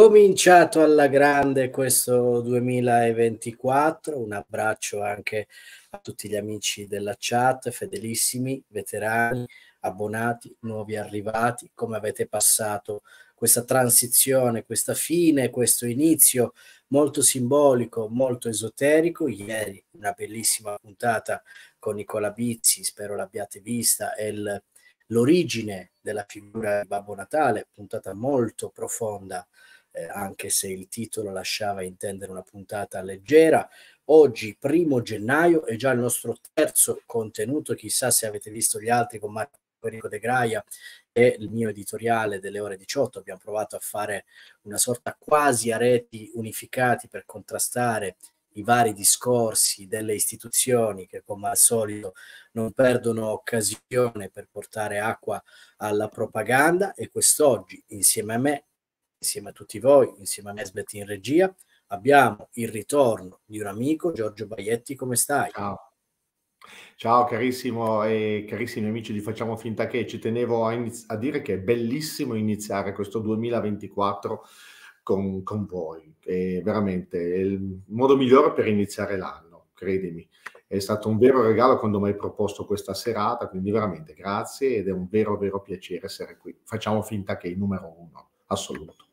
cominciato alla grande questo 2024. Un abbraccio anche a tutti gli amici della chat, fedelissimi, veterani, abbonati, nuovi arrivati, come avete passato questa transizione, questa fine, questo inizio molto simbolico, molto esoterico. Ieri una bellissima puntata con Nicola Bizzi, spero l'abbiate vista, è il, l'origine della figura di Babbo Natale, puntata molto profonda eh, anche se il titolo lasciava intendere una puntata leggera. Oggi, primo gennaio, è già il nostro terzo contenuto, chissà se avete visto gli altri con Marco Enrico De Graia e il mio editoriale delle ore 18. Abbiamo provato a fare una sorta quasi a reti unificati per contrastare i vari discorsi delle istituzioni che come al solito non perdono occasione per portare acqua alla propaganda e quest'oggi insieme a me insieme a tutti voi, insieme a Nesbeth in regia, abbiamo il ritorno di un amico, Giorgio Baietti, come stai? Ciao. Ciao carissimo e carissimi amici di Facciamo Finta che ci tenevo a, iniz- a dire che è bellissimo iniziare questo 2024 con, con voi, è veramente il modo migliore per iniziare l'anno, credimi. È stato un vero regalo quando mi hai proposto questa serata, quindi veramente grazie ed è un vero, vero piacere essere qui. Facciamo finta che è il numero uno, assoluto.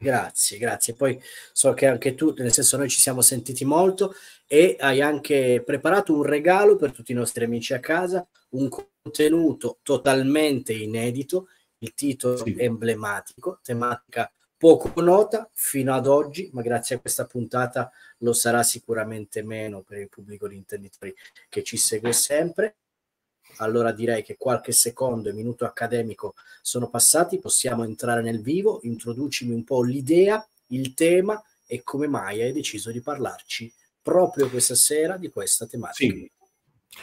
Grazie, grazie. Poi so che anche tu, nel senso noi ci siamo sentiti molto e hai anche preparato un regalo per tutti i nostri amici a casa, un contenuto totalmente inedito, il titolo sì. emblematico, tematica poco nota fino ad oggi, ma grazie a questa puntata lo sarà sicuramente meno per il pubblico di intenditori che ci segue sempre allora direi che qualche secondo e minuto accademico sono passati, possiamo entrare nel vivo, introducimi un po' l'idea, il tema e come mai hai deciso di parlarci proprio questa sera di questa tematica. Sì.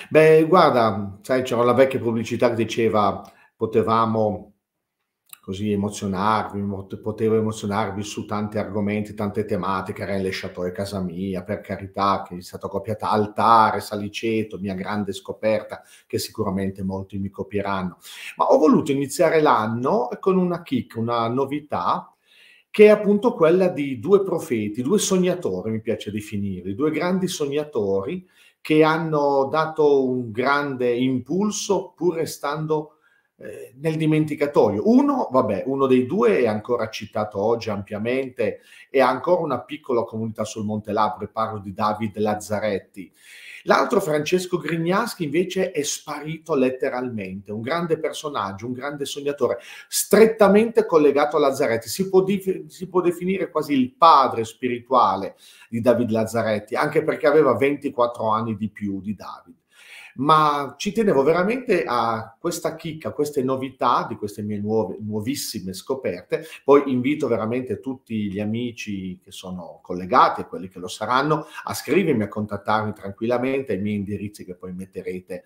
Beh, guarda, sai, c'era la vecchia pubblicità che diceva potevamo così emozionarvi, potevo emozionarvi su tanti argomenti, tante tematiche, era il Chateau casa mia, per carità, che è stata copiata Altare, Saliceto, mia grande scoperta, che sicuramente molti mi copieranno. Ma ho voluto iniziare l'anno con una kick, una novità, che è appunto quella di due profeti, due sognatori, mi piace definirli, due grandi sognatori che hanno dato un grande impulso pur restando eh, nel dimenticatoio. Uno, vabbè, uno dei due è ancora citato oggi ampiamente e ha ancora una piccola comunità sul Monte Labre, parlo di David Lazzaretti. L'altro Francesco Grignaschi invece è sparito letteralmente, un grande personaggio, un grande sognatore, strettamente collegato a Lazzaretti, si può, dif- si può, definire quasi il padre spirituale di David Lazzaretti, anche perché aveva 24 anni di più di David ma ci tenevo veramente a questa chicca, a queste novità di queste mie nuove, nuovissime scoperte. Poi invito veramente tutti gli amici che sono collegati e quelli che lo saranno a scrivermi, a contattarmi tranquillamente ai miei indirizzi che poi metterete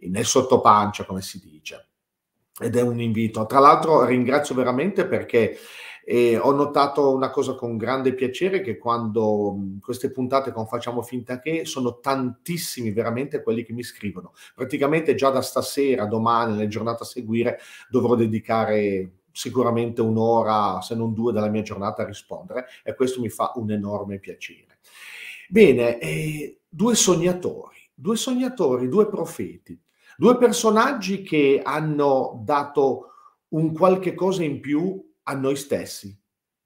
nel sottopancia, come si dice ed è un invito. Tra l'altro ringrazio veramente perché e ho notato una cosa con grande piacere che quando queste puntate con Facciamo Finta che sono tantissimi veramente quelli che mi scrivono. Praticamente già da stasera, domani, nelle giornata a seguire, dovrò dedicare sicuramente un'ora, se non due, della mia giornata a rispondere e questo mi fa un enorme piacere. Bene, eh, due sognatori, due sognatori, due profeti, due personaggi che hanno dato un qualche cosa in più a noi stessi,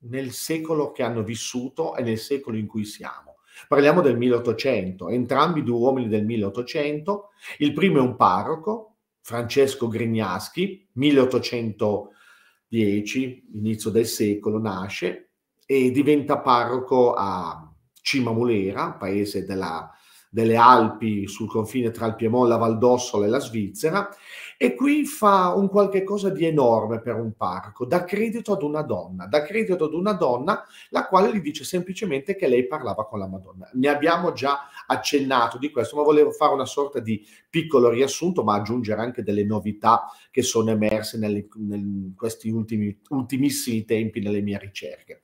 nel secolo che hanno vissuto e nel secolo in cui siamo. Parliamo del 1800, entrambi due uomini del 1800, il primo è un parroco, Francesco Grignaschi, 1810, inizio del secolo, nasce e diventa parroco a Cima Cimamulera, paese della delle Alpi sul confine tra il Piemonte, la Valdossola e la Svizzera e qui fa un qualche cosa di enorme per un parco, dà credito ad una donna, dà credito ad una donna la quale gli dice semplicemente che lei parlava con la Madonna. Ne abbiamo già accennato di questo, ma volevo fare una sorta di piccolo riassunto, ma aggiungere anche delle novità che sono emerse nelle, in questi ultimi, ultimissimi tempi nelle mie ricerche.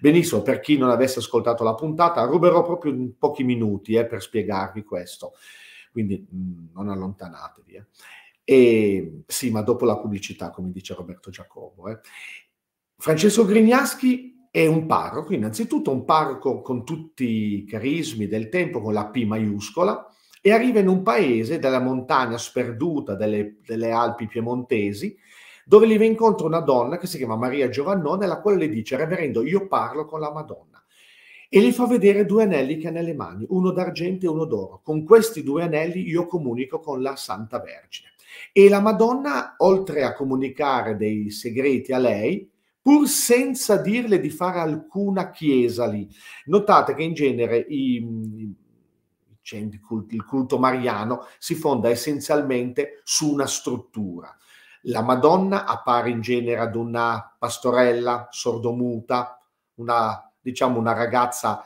Benissimo, per chi non avesse ascoltato la puntata, ruberò proprio pochi minuti eh, per spiegare spiegarvi questo. Quindi mh, mm, non allontanatevi. Eh. E, sì, ma dopo la pubblicità, come dice Roberto Giacomo. Eh. Francesco Grignaschi è un parroco, innanzitutto un parroco con tutti i carismi del tempo, con la P maiuscola, e arriva in un paese della montagna sperduta delle, delle Alpi piemontesi, dove gli va incontro una donna che si chiama Maria Giovannone, alla quale le dice, reverendo, io parlo con la Madonna e gli fa vedere due anelli che ha nelle mani, uno d'argento e uno d'oro. Con questi due anelli io comunico con la Santa Vergine. E la Madonna, oltre a comunicare dei segreti a lei, pur senza dirle di fare alcuna chiesa lì. Notate che in genere i, il culto mariano si fonda essenzialmente su una struttura. La Madonna appare in genere ad una pastorella sordomuta, una diciamo, una ragazza,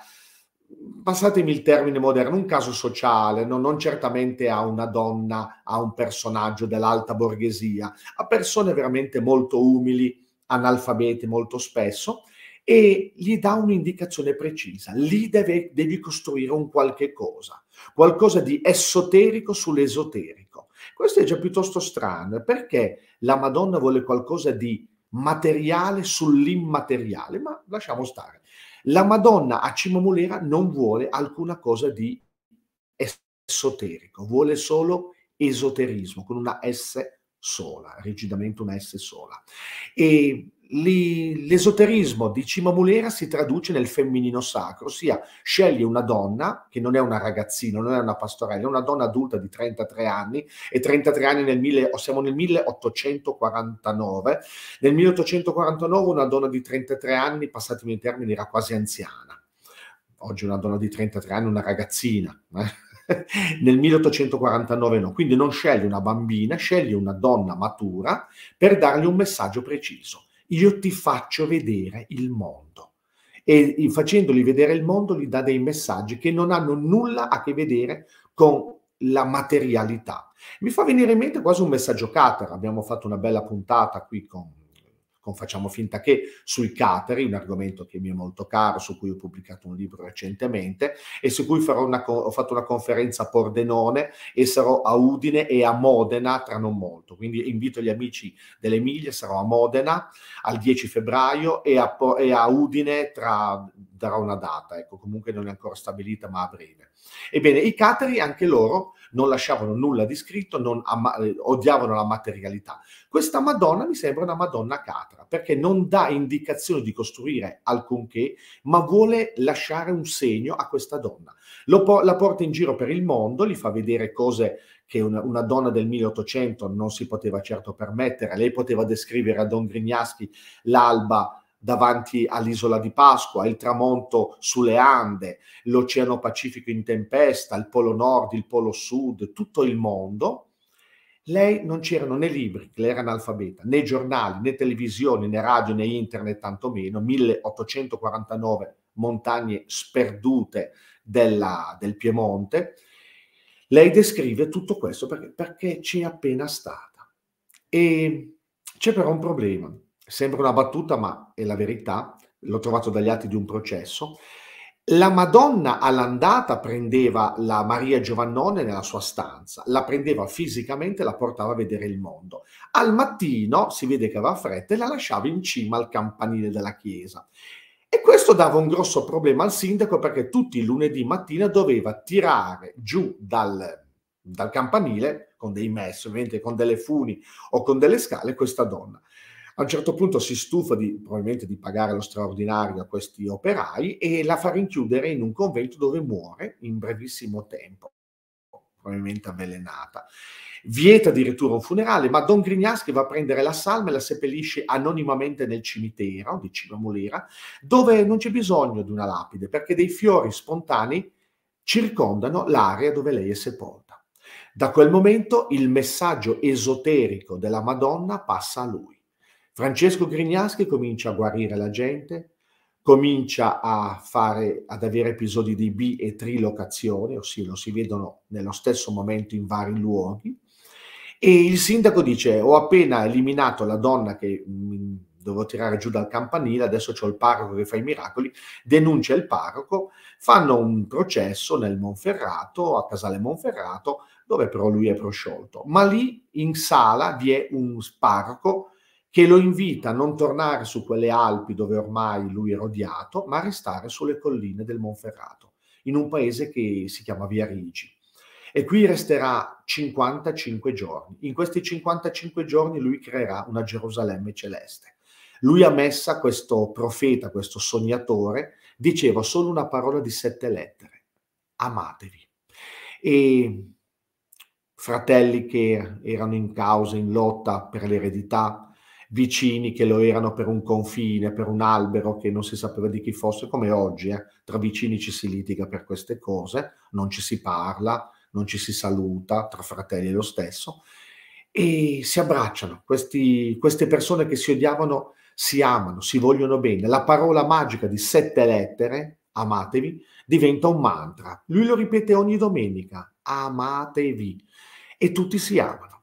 passatemi il termine moderno, un caso sociale, no? non certamente a una donna, a un personaggio dell'alta borghesia, a persone veramente molto umili, analfabete molto spesso, e gli dà un'indicazione precisa. Lì deve, devi costruire un qualche cosa, qualcosa di esoterico sull'esoterico. Questo è già piuttosto strano, perché la Madonna vuole qualcosa di materiale sull'immateriale, ma lasciamo stare. La Madonna a Cimamolera non vuole alcuna cosa di esoterico, vuole solo esoterismo, con una S sola, rigidamente una S sola. E l'esoterismo di Cima Cimamulera si traduce nel femminino sacro, ossia sceglie una donna che non è una ragazzina, non è una pastorella, è una donna adulta di 33 anni e 33 anni nel mille, siamo nel 1849, nel 1849 una donna di 33 anni, passatemi in termini, era quasi anziana. Oggi una donna di 33 anni, è una ragazzina. Eh? nel 1849 no, quindi non sceglie una bambina, sceglie una donna matura per dargli un messaggio preciso io ti faccio vedere il mondo. E facendoli vedere il mondo gli dà dei messaggi che non hanno nulla a che vedere con la materialità. Mi fa venire in mente quasi un messaggio catera. Abbiamo fatto una bella puntata qui con con Facciamo finta che sui cateri, un argomento che mi è molto caro, su cui ho pubblicato un libro recentemente e su cui una, ho fatto una conferenza a Pordenone e sarò a Udine e a Modena tra non molto. Quindi invito gli amici dell'Emilia, sarò a Modena al 10 febbraio e a, e a Udine tra darò una data, ecco, comunque non è ancora stabilita, ma a breve. Ebbene, i cateri anche loro non lasciavano nulla di scritto, non ama- eh, odiavano la materialità. Questa Madonna mi sembra una Madonna catra, perché non dà indicazione di costruire alcunché, ma vuole lasciare un segno a questa donna. Po- la porta in giro per il mondo, gli fa vedere cose che una, una, donna del 1800 non si poteva certo permettere. Lei poteva descrivere a Don Grignaschi l'alba davanti all'isola di Pasqua, il tramonto sulle Ande, l'Oceano Pacifico in tempesta, il Polo Nord, il Polo Sud, tutto il mondo lei non c'erano né libri, lei era analfabeta, né giornali, né televisioni, né radio, né internet, tantomeno. 1849 montagne sperdute della, del Piemonte. Lei descrive tutto questo perché, perché c'è appena stata. E c'è però un problema. Sembra una battuta, ma è la verità. L'ho trovato dagli atti di un processo la Madonna all'andata prendeva la Maria Giovannone nella sua stanza, la prendeva fisicamente e la portava a vedere il mondo. Al mattino si vede che aveva fretta e la lasciava in cima al campanile della chiesa. E questo dava un grosso problema al sindaco perché tutti i lunedì mattina doveva tirare giù dal, dal campanile, con dei messi, ovviamente con delle funi o con delle scale, questa donna. A un certo punto si stufa di, probabilmente di pagare lo straordinario a questi operai e la fa rinchiudere in un convento dove muore in brevissimo tempo, probabilmente avvelenata. Vieta addirittura un funerale, ma Don Grignaschi va a prendere la salma e la seppellisce anonimamente nel cimitero di Cimamolera, dove non c'è bisogno di una lapide, perché dei fiori spontanei circondano l'area dove lei è sepolta. Da quel momento il messaggio esoterico della Madonna passa a lui. Francesco Grignaschi comincia a guarire la gente, comincia a fare, ad avere episodi di bi e trilocazione, ossia lo si vedono nello stesso momento in vari luoghi. E il sindaco dice: Ho appena eliminato la donna che mi dovevo tirare giù dal campanile, adesso c'ho il parroco che fa i miracoli. Denuncia il parroco, fanno un processo nel Monferrato, a Casale Monferrato, dove però lui è prosciolto. Ma lì in sala vi è un parroco che lo invita a non tornare su quelle Alpi dove ormai lui era odiato, ma a restare sulle colline del Monferrato, in un paese che si chiama Viarigi. E qui resterà 55 giorni. In questi 55 giorni lui creerà una Gerusalemme celeste. Lui ha messa questo profeta, questo sognatore, diceva solo una parola di sette lettere, amatevi. E fratelli che erano in causa, in lotta per l'eredità, vicini che lo erano per un confine, per un albero che non si sapeva di chi fosse, come oggi. Eh. Tra vicini ci si litiga per queste cose, non ci si parla, non ci si saluta, tra fratelli lo stesso, e si abbracciano. Questi, queste persone che si odiavano si amano, si vogliono bene. La parola magica di sette lettere, amatevi, diventa un mantra. Lui lo ripete ogni domenica, amatevi, e tutti si amano.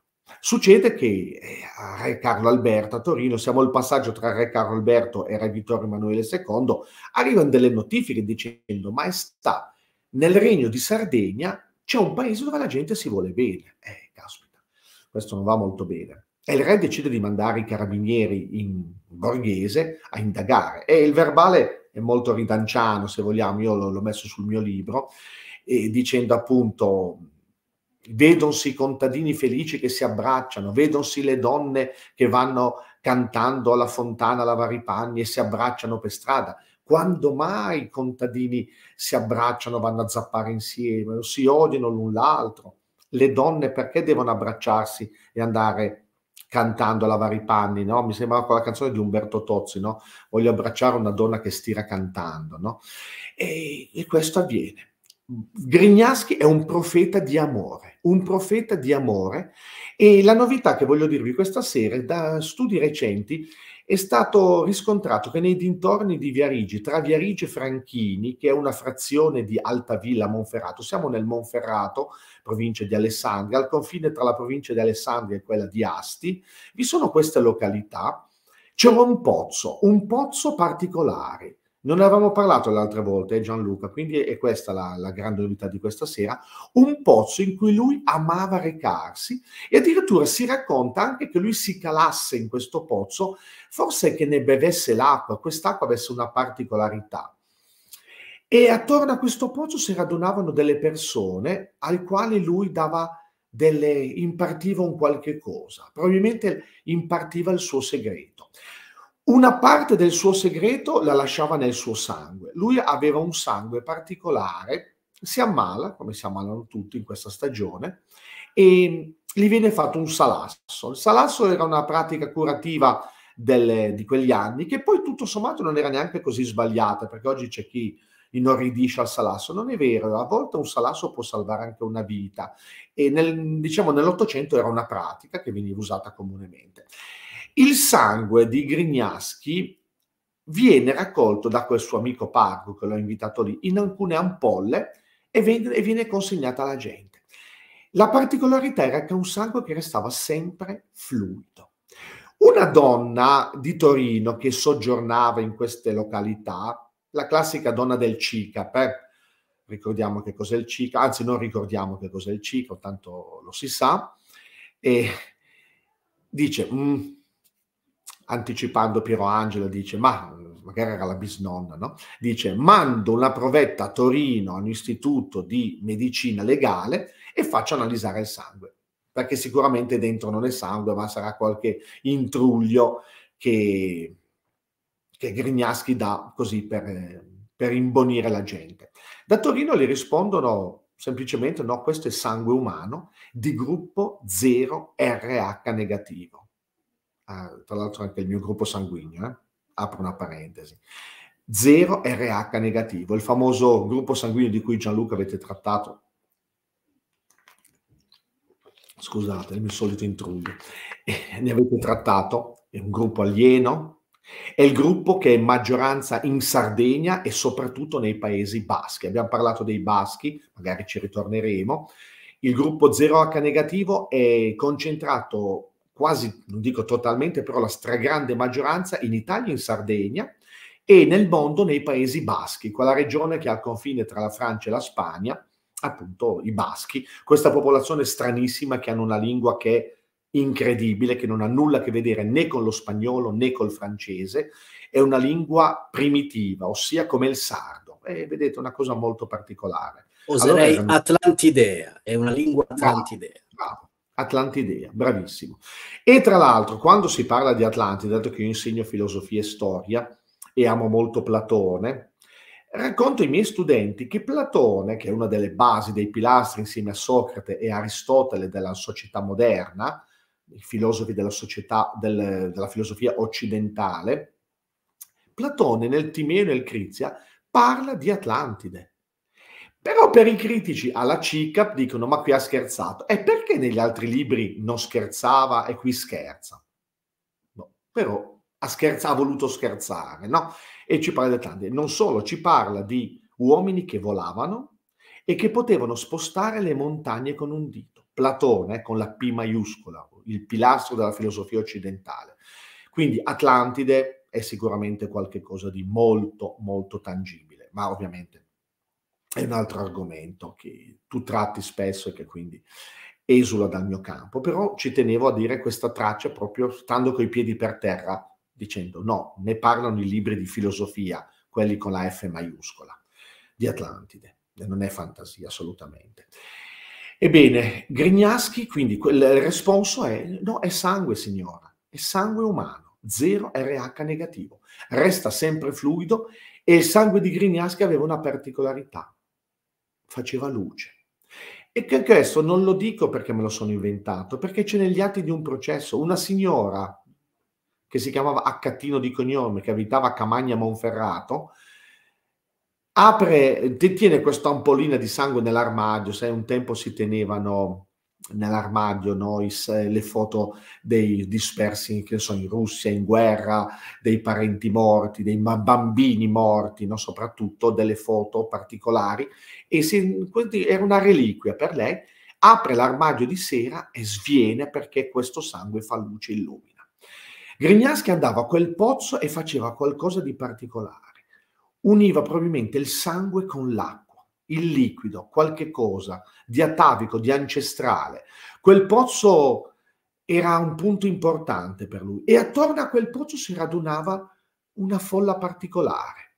Succede che eh, a Re Carlo Alberto a Torino, siamo al passaggio tra Re Carlo Alberto e Re Vittorio Emanuele II, arrivano delle notifiche dicendo maestà, nel regno di Sardegna c'è un paese dove la gente si vuole bene. Eh, caspita, questo non va molto bene. E il re decide di mandare i carabinieri in borghese a indagare. E il verbale è molto ridanciano, se vogliamo, io l'ho messo sul mio libro, dicendo appunto vedonsi i contadini felici che si abbracciano, vedonsi le donne che vanno cantando alla fontana a lavare i panni e si abbracciano per strada. Quando mai i contadini si abbracciano, vanno a zappare insieme si odiano l'un l'altro? Le donne perché devono abbracciarsi e andare cantando a lavare i panni, no? Mi sembrava quella canzone di Umberto Tozzi, no? Voglio abbracciare una donna che stira cantando, no? e, e questo avviene. Grignaschi è un profeta di amore, un profeta di amore e la novità che voglio dirvi questa sera, da studi recenti, è stato riscontrato che nei dintorni di Viarigi, tra Viarigi e Franchini, che è una frazione di Alta Villa Monferrato, siamo nel Monferrato, provincia di Alessandria, al confine tra la provincia di Alessandria e quella di Asti, vi sono queste località, c'era un pozzo, un pozzo particolare non avevamo parlato l'altra volta, eh, Gianluca, quindi è questa la, la, grande novità di questa sera. Un pozzo in cui lui amava recarsi e addirittura si racconta anche che lui si calasse in questo pozzo, forse che ne bevesse l'acqua, quest'acqua avesse una particolarità. E attorno a questo pozzo si radunavano delle persone al quale lui dava delle, impartiva un qualche cosa, probabilmente impartiva il suo segreto. Una parte del suo segreto la lasciava nel suo sangue. Lui aveva un sangue particolare, si ammala, come si ammalano tutti in questa stagione, e gli viene fatto un salasso. Il salasso era una pratica curativa delle, di quegli anni, che poi tutto sommato non era neanche così sbagliata, perché oggi c'è chi inorridisce al salasso. Non è vero, a volte un salasso può salvare anche una vita. E nel, diciamo, nell'Ottocento era una pratica che veniva usata comunemente. Il sangue di Grignaschi viene raccolto da quel suo amico Parco che l'ha invitato lì in alcune ampolle e viene consegnata alla gente. La particolarità era che è un sangue che restava sempre fluido. Una donna di Torino che soggiornava in queste località, la classica donna del Cica, eh? ricordiamo che cos'è il Cica, anzi non ricordiamo che cos'è il Cica, tanto lo si sa, e dice, mm, anticipando Piero Angela, dice, ma magari era la bisnonna, no? Dice, mando una provetta a Torino a un istituto di medicina legale e faccio analizzare il sangue, perché sicuramente dentro non è sangue, ma sarà qualche intruglio che, che Grignaschi dà così per, per imbonire la gente. Da Torino le rispondono semplicemente no, questo è sangue umano di gruppo 0RH negativo ah, tra l'altro anche il mio gruppo sanguigno, eh? apro una parentesi, 0 RH negativo, il famoso gruppo sanguigno di cui Gianluca avete trattato. Scusate, il mio solito intruglio. Eh, ne avete trattato, è un gruppo alieno, è il gruppo che è maggioranza in Sardegna e soprattutto nei paesi baschi. Abbiamo parlato dei baschi, magari ci ritorneremo. Il gruppo 0H negativo è concentrato quasi, non dico totalmente, però la stragrande maggioranza in Italia, in Sardegna e nel mondo nei Paesi Baschi, quella regione che ha il confine tra la Francia e la Spagna, appunto i Baschi, questa popolazione stranissima che hanno una lingua che è incredibile, che non ha nulla a che vedere né con lo spagnolo né col francese, è una lingua primitiva, ossia come il sardo. E eh, vedete, una cosa molto particolare. Oserei allora, Atlantidea, è una lingua Atlantidea. Bravo, Atlantidea, bravissimo. E tra l'altro, quando si parla di Atlantide, dato che io insegno filosofia e storia e amo molto Platone, racconto ai miei studenti che Platone, che è una delle basi, dei pilastri insieme a Socrate e Aristotele della società moderna, i filosofi della, società, del, della filosofia occidentale, Platone nel Timeo e nel Crizia parla di Atlantide però per i critici alla CICAP dicono ma qui ha scherzato. E perché negli altri libri non scherzava e qui scherza? No, però ha, scherza, ha voluto scherzare, no? E ci parla di tanti. Non solo, ci parla di uomini che volavano e che potevano spostare le montagne con un dito. Platone con la P maiuscola, il pilastro della filosofia occidentale. Quindi Atlantide è sicuramente qualcosa di molto, molto tangibile, ma ovviamente è un altro argomento che tu tratti spesso e che quindi esula dal mio campo, però ci tenevo a dire questa traccia proprio stando coi piedi per terra, dicendo no, ne parlano i libri di filosofia, quelli con la F maiuscola, di Atlantide, non è fantasia assolutamente. Ebbene, Grignaschi, quindi il responso è no, è sangue signora, è sangue umano, zero RH negativo, resta sempre fluido e il sangue di Grignaschi aveva una particolarità, faceva luce. E che anche non lo dico perché me lo sono inventato, perché c'è negli atti di un processo una signora che si chiamava Accattino di cognome, che abitava a Camagna Monferrato, apre, detiene questa ampollina di sangue nell'armadio, sai, un tempo si tenevano nell'armadio Nois, eh, le foto dei dispersi che sono in Russia, in guerra, dei parenti morti, dei bambini morti, no? soprattutto delle foto particolari. E si, era una reliquia per lei. Apre l'armadio di sera e sviene perché questo sangue fa luce e illumina. Grignaschi andava a quel pozzo e faceva qualcosa di particolare. Univa probabilmente il sangue con l'acqua il liquido, qualche cosa di atavico, di ancestrale. Quel pozzo era un punto importante per lui e attorno a quel pozzo si radunava una folla particolare,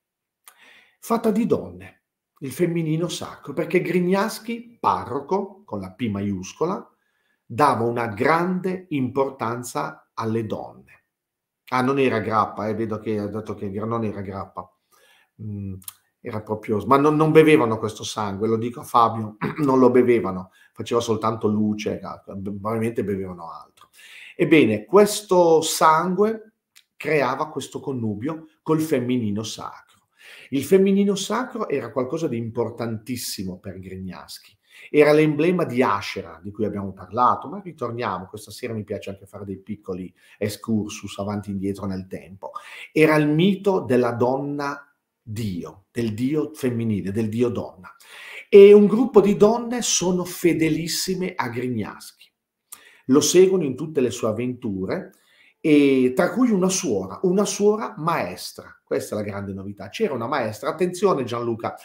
fatta di donne, il femminino sacro, perché Grignaschi, parroco, con la P maiuscola, dava una grande importanza alle donne. Ah, non era grappa, eh, vedo che ha detto che non era grappa. Mm, era proprio, ma non, non, bevevano questo sangue, lo dico a Fabio, non lo bevevano, faceva soltanto luce, probabilmente bevevano altro. Ebbene, questo sangue creava questo connubio col femminino sacro. Il femminino sacro era qualcosa di importantissimo per Grignaschi, era l'emblema di Ashera di cui abbiamo parlato, ma ritorniamo, questa sera mi piace anche fare dei piccoli excursus avanti e indietro nel tempo. Era il mito della donna Dio, del dio femminile, del dio donna. E un gruppo di donne sono fedelissime a Grignaschi. Lo seguono in tutte le sue avventure, e tra cui una suora, una suora maestra. Questa è la grande novità. C'era una maestra, attenzione Gianluca,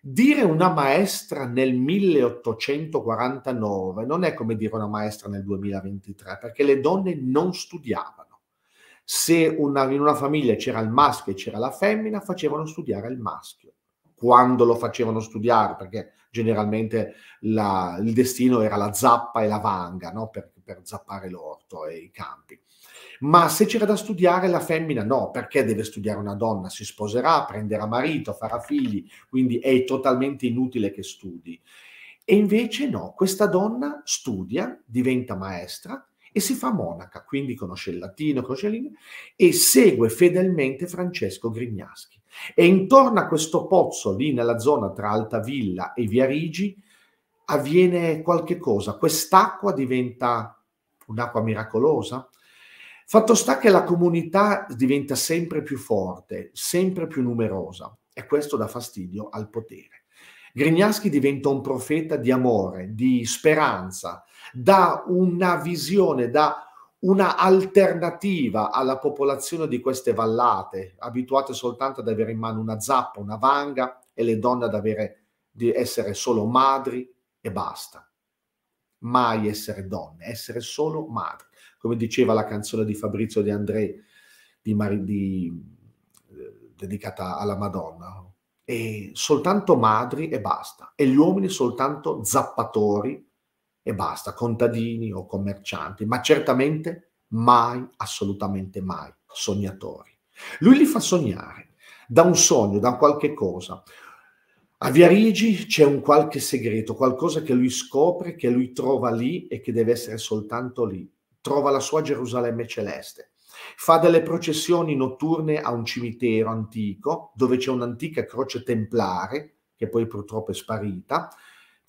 dire una maestra nel 1849 non è come dire una maestra nel 2023, perché le donne non studiavano. Se una, in una famiglia c'era il maschio e c'era la femmina, facevano studiare il maschio. Quando lo facevano studiare, perché generalmente la, il destino era la zappa e la vanga, no? per, per zappare l'orto e i campi ma se c'era da studiare la femmina no, perché deve studiare una donna, si sposerà, prenderà marito, farà figli, quindi è totalmente inutile che studi. E invece no, questa donna studia, diventa maestra, e si fa monaca, quindi conosce il latino, conosce la e segue fedelmente Francesco Grignaschi. E intorno a questo pozzo, lì nella zona tra Altavilla e Viarigi, avviene qualche cosa. Quest'acqua diventa un'acqua miracolosa. Fatto sta che la comunità diventa sempre più forte, sempre più numerosa e questo dà fastidio al potere. Grignaschi diventa un profeta di amore, di speranza, da una visione, da una alternativa alla popolazione di queste vallate, abituate soltanto ad avere in mano una zappa, una vanga e le donne ad avere, di essere solo madri e basta. Mai essere donne, essere solo madri. Come diceva la canzone di Fabrizio De André, di Mari, di, eh, dedicata alla Madonna, e soltanto madri e basta, e gli uomini soltanto zappatori e basta, contadini o commercianti, ma certamente mai, assolutamente mai, sognatori. Lui li fa sognare, da un sogno, da qualche cosa. A Viarigi c'è un qualche segreto, qualcosa che lui scopre, che lui trova lì e che deve essere soltanto lì. Trova la sua Gerusalemme celeste. Fa delle processioni notturne a un cimitero antico, dove c'è un'antica croce templare, che poi purtroppo è sparita,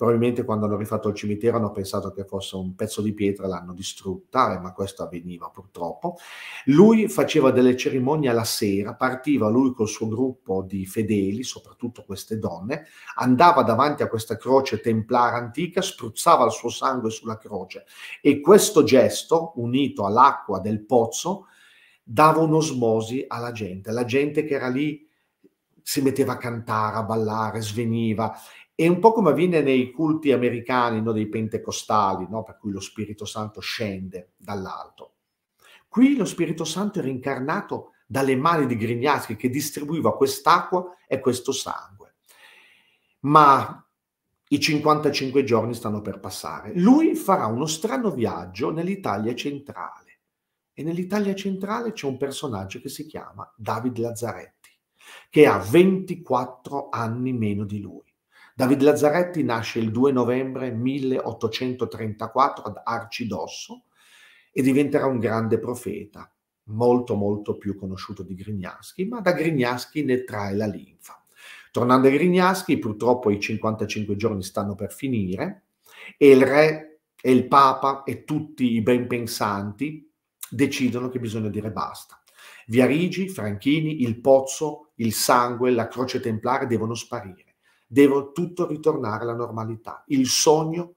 Probabilmente quando hanno rifatto il cimitero hanno pensato che fosse un pezzo di pietra, l'hanno distrutta, eh, ma questo avveniva purtroppo. Lui faceva delle cerimonie alla sera, partiva lui col suo gruppo di fedeli, soprattutto queste donne, andava davanti a questa croce templare antica, spruzzava il suo sangue sulla croce e questo gesto, unito all'acqua del pozzo, dava un'osmosi alla gente, la gente che era lì si metteva a cantare, a ballare, sveniva è un po' come avviene nei culti americani, no, dei pentecostali, no, per cui lo Spirito Santo scende dall'alto. Qui lo Spirito Santo era incarnato dalle mani di Grignaschi che distribuiva quest'acqua e questo sangue. Ma i 55 giorni stanno per passare. Lui farà uno strano viaggio nell'Italia centrale. E nell'Italia centrale c'è un personaggio che si chiama David Lazzaretti, che ha 24 anni meno di lui David Lazzaretti nasce il 2 novembre 1834 ad Arcidosso e diventerà un grande profeta, molto molto più conosciuto di Grignaschi, ma da Grignaschi ne trae la linfa. Tornando a Grignaschi, purtroppo i 55 giorni stanno per finire e il re e il papa e tutti i ben pensanti decidono che bisogna dire basta. Viarigi, Franchini, il pozzo, il sangue, la croce templare devono sparire deve tutto ritornare alla normalità. Il sogno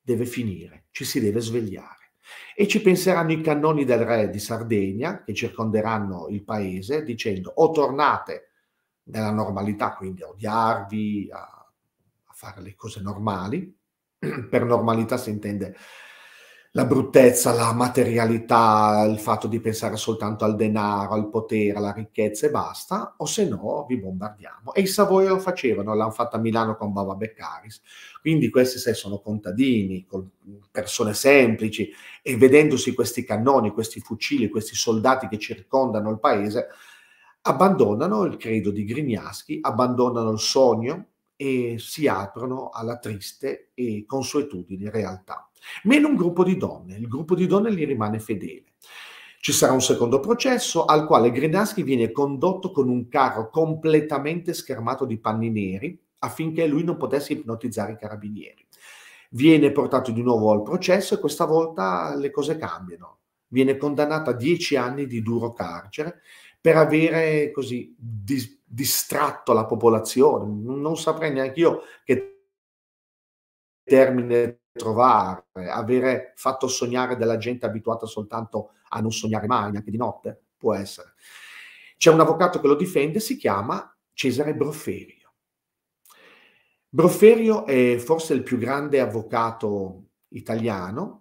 deve finire, ci si deve svegliare. E ci penseranno i cannoni del re di Sardegna che circonderanno il paese dicendo o tornate nella normalità, quindi a odiarvi, a, a fare le cose normali, per normalità si intende la bruttezza, la materialità, il fatto di pensare soltanto al denaro, al potere, alla ricchezza e basta, o se no vi bombardiamo. E i Savoia lo facevano, l'hanno fatta a Milano con Bava Beccaris. Quindi questi se, sono contadini, persone semplici, e vedendosi questi cannoni, questi fucili, questi soldati che circondano il paese, abbandonano il credo di Grignaschi, abbandonano il sogno e si aprono alla triste e consuetudine realtà meno un gruppo di donne. Il gruppo di donne gli rimane fedele. Ci sarà un secondo processo al quale Grinaschi viene condotto con un carro completamente schermato di panni neri affinché lui non potesse ipnotizzare i carabinieri. Viene portato di nuovo al processo e questa volta le cose cambiano. Viene condannato a dieci anni di duro carcere per avere così dis- distratto la popolazione. Non saprei neanche io che termine trovare, avere fatto sognare della gente abituata soltanto a non sognare mai, neanche di notte, può essere. C'è un avvocato che lo difende, si chiama Cesare Broferio. Broferio è forse il più grande avvocato italiano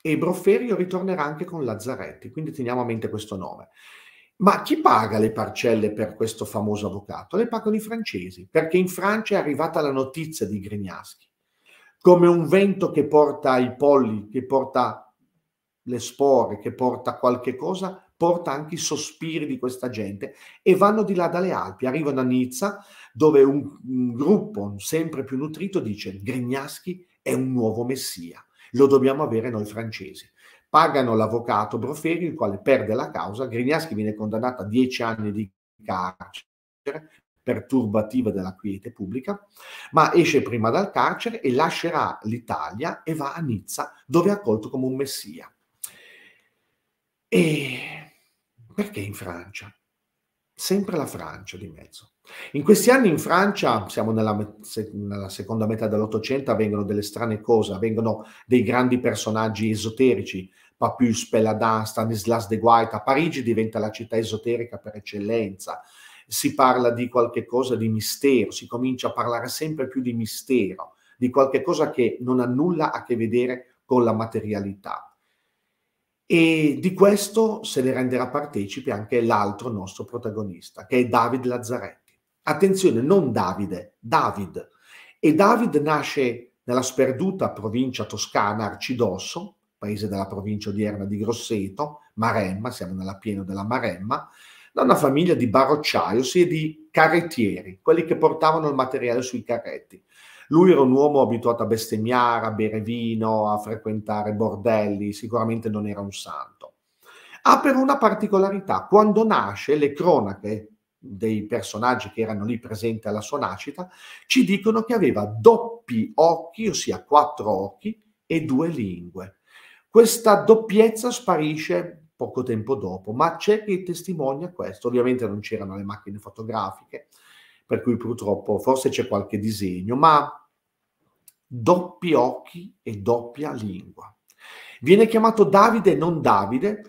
e Broferio ritornerà anche con Lazzaretti, quindi teniamo a mente questo nome. Ma chi paga le parcelle per questo famoso avvocato? Le pagano i francesi, perché in Francia è arrivata la notizia di Grignaschi come un vento che porta i polli, che porta le spore, che porta qualche cosa, porta anche i sospiri di questa gente e vanno di là dalle Alpi, arrivano a Nizza dove un, un gruppo sempre più nutrito dice Grignaschi è un nuovo messia, lo dobbiamo avere noi francesi. Pagano l'avvocato Broferi, il quale perde la causa, Grignaschi viene condannato a dieci anni di carcere, perturbativa della quiete pubblica, ma esce prima dal carcere e lascerà l'Italia e va a Nizza, dove è accolto come un messia. E perché in Francia? Sempre la Francia di mezzo. In questi anni in Francia, siamo nella, nella, seconda metà dell'Ottocento, avvengono delle strane cose, avvengono dei grandi personaggi esoterici, Papus, Peladin, Stanislas de Guaita, Parigi diventa la città esoterica per eccellenza, si parla di qualche cosa di mistero, si comincia a parlare sempre più di mistero, di qualche cosa che non ha nulla a che vedere con la materialità. E di questo se ne renderà partecipe anche l'altro nostro protagonista, che è David Lazzaretti. Attenzione, non Davide, David. E David nasce nella sperduta provincia toscana Arcidosso, paese della provincia odierna di Grosseto, Maremma, siamo nella piena della Maremma, da una famiglia di barocciai, ossia di carrettieri, quelli che portavano il materiale sui carretti. Lui era un uomo abituato a bestemmiare, a bere vino, a frequentare bordelli, sicuramente non era un santo. Ha però una particolarità, quando nasce le cronache dei personaggi che erano lì presenti alla sua nascita ci dicono che aveva doppi occhi, ossia quattro occhi e due lingue. Questa doppiezza sparisce poco tempo dopo, ma c'è chi testimonia questo, ovviamente non c'erano le macchine fotografiche, per cui purtroppo forse c'è qualche disegno, ma doppi occhi e doppia lingua. Viene chiamato Davide non Davide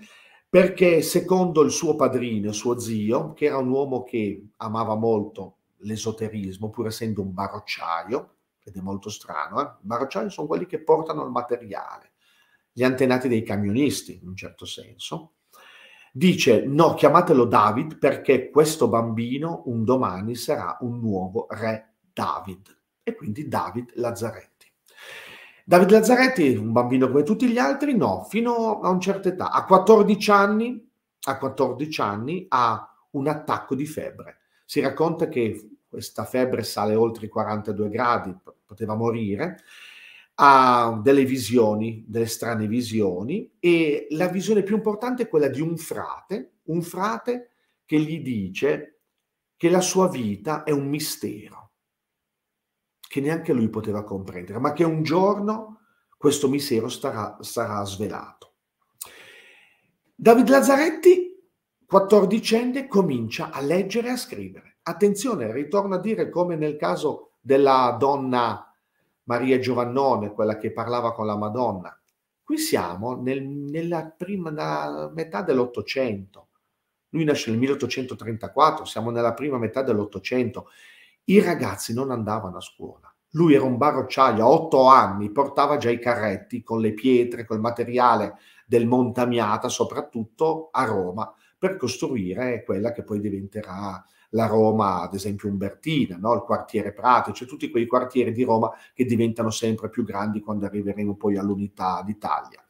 perché secondo il suo padrino, suo zio, che era un uomo che amava molto l'esoterismo, pur essendo un barocciaio, ed è molto strano, eh? i barocciai sono quelli che portano il materiale, gli antenati dei camionisti, in un certo senso, dice no, chiamatelo David perché questo bambino un domani sarà un nuovo re David. E quindi David Lazzaretti. David Lazzaretti, un bambino come tutti gli altri, no, fino a un certa età, a 14 anni, a 14 anni ha un attacco di febbre. Si racconta che questa febbre sale oltre i 42 gradi, poteva morire, ha delle visioni, delle strane visioni e la visione più importante è quella di un frate, un frate che gli dice che la sua vita è un mistero, che neanche lui poteva comprendere, ma che un giorno questo mistero starà, sarà svelato. David Lazzaretti, 14enne, comincia a leggere e a scrivere. Attenzione, ritorno a dire come nel caso della donna Maria Giovannone, quella che parlava con la Madonna. Qui siamo nel, nella prima metà dell'Ottocento. Lui nasce nel 1834, siamo nella prima metà dell'Ottocento. I ragazzi non andavano a scuola. Lui era un barocciaio, a otto anni portava già i carretti con le pietre, col materiale del Montamiata, soprattutto a Roma, per costruire quella che poi diventerà la Roma, ad esempio Umbertina, no? il quartiere Prato, cioè tutti quei quartieri di Roma che diventano sempre più grandi quando arriveremo poi all'unità d'Italia.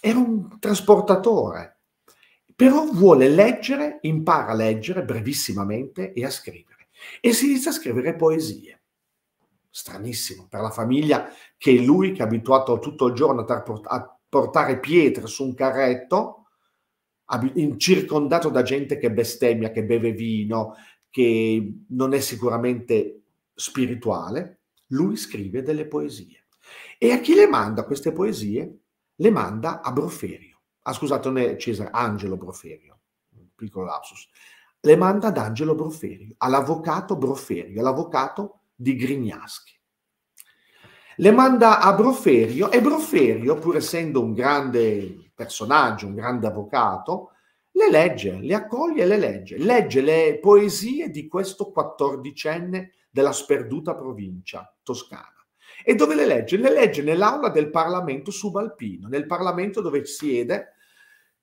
Era un trasportatore, però vuole leggere, impara a leggere brevissimamente e a scrivere. E si inizia a scrivere poesie. Stranissimo per la famiglia che è lui che è abituato tutto il giorno a portare pietre su un carretto, circondato da gente che bestemmia, che beve vino, che non è sicuramente spirituale, lui scrive delle poesie. E a chi le manda queste poesie? Le manda a Broferio. Ah, scusate, non è Cesare, Angelo Broferio, un piccolo lapsus. Le manda ad Angelo Broferio, all'avvocato Broferio, all'avvocato di Grignaschi. Le manda a Broferio e Broferio, pur essendo un grande personaggio, un grande avvocato, le legge, le accoglie e le legge, legge le poesie di questo quattordicenne della sperduta provincia toscana. E dove le legge? Le legge nell'aula del Parlamento subalpino, nel Parlamento dove siede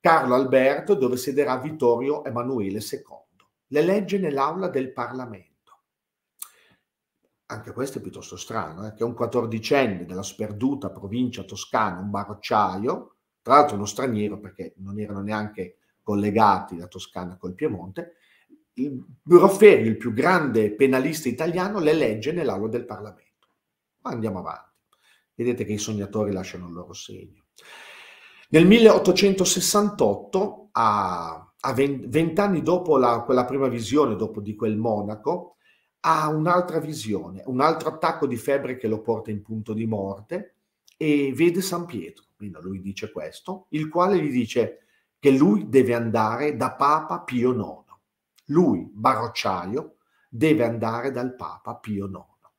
Carlo Alberto, dove siederà Vittorio Emanuele II. Le legge nell'aula del Parlamento. Anche questo è piuttosto strano, eh? che un quattordicenne della sperduta provincia toscana, un barocciaio, tra l'altro uno straniero perché non erano neanche collegati la Toscana col Piemonte, il Buroferi, il più grande penalista italiano, le legge nell'aula del Parlamento. Ma andiamo avanti. Vedete che i sognatori lasciano il loro segno. Nel 1868, a, a vent'anni dopo la, quella prima visione, dopo di quel Monaco, ha un'altra visione, un altro attacco di febbre che lo porta in punto di morte e vede San Pietro, quindi lui dice questo, il quale gli dice che lui deve andare da Papa Pio IX. Lui, Barocciaio, deve andare dal Papa Pio IX.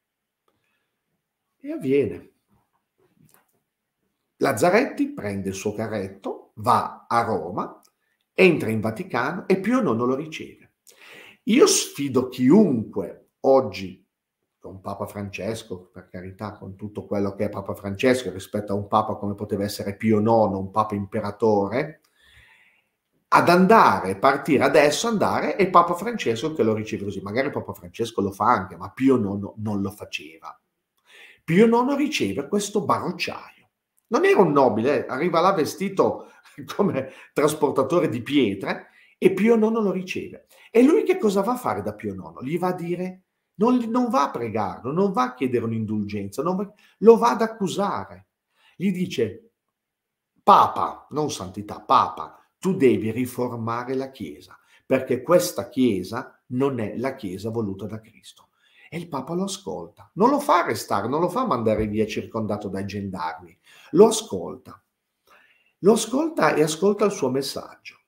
E avviene. Lazzaretti prende il suo carretto, va a Roma, entra in Vaticano e Pio IX lo riceve. Io sfido chiunque oggi con Papa Francesco, per carità, con tutto quello che è Papa Francesco rispetto a un Papa come poteva essere Pio IX, un Papa imperatore, ad andare, partire adesso, andare e Papa Francesco che lo riceve così. Magari Papa Francesco lo fa anche, ma Pio IX non lo faceva. Pio IX riceve questo barocciaio. Non era un nobile, eh, arriva là vestito come trasportatore di pietre e Pio IX lo riceve. E lui che cosa va a fare da Pio IX? Gli va a dire non, non, va a pregarlo, non va a chiedere un'indulgenza, va, lo va ad accusare. Gli dice, Papa, non santità, Papa, tu devi riformare la Chiesa, perché questa Chiesa non è la Chiesa voluta da Cristo. E il Papa lo ascolta, non lo fa arrestare, non lo fa mandare via circondato dai gendarmi, lo ascolta. Lo ascolta e ascolta il suo messaggio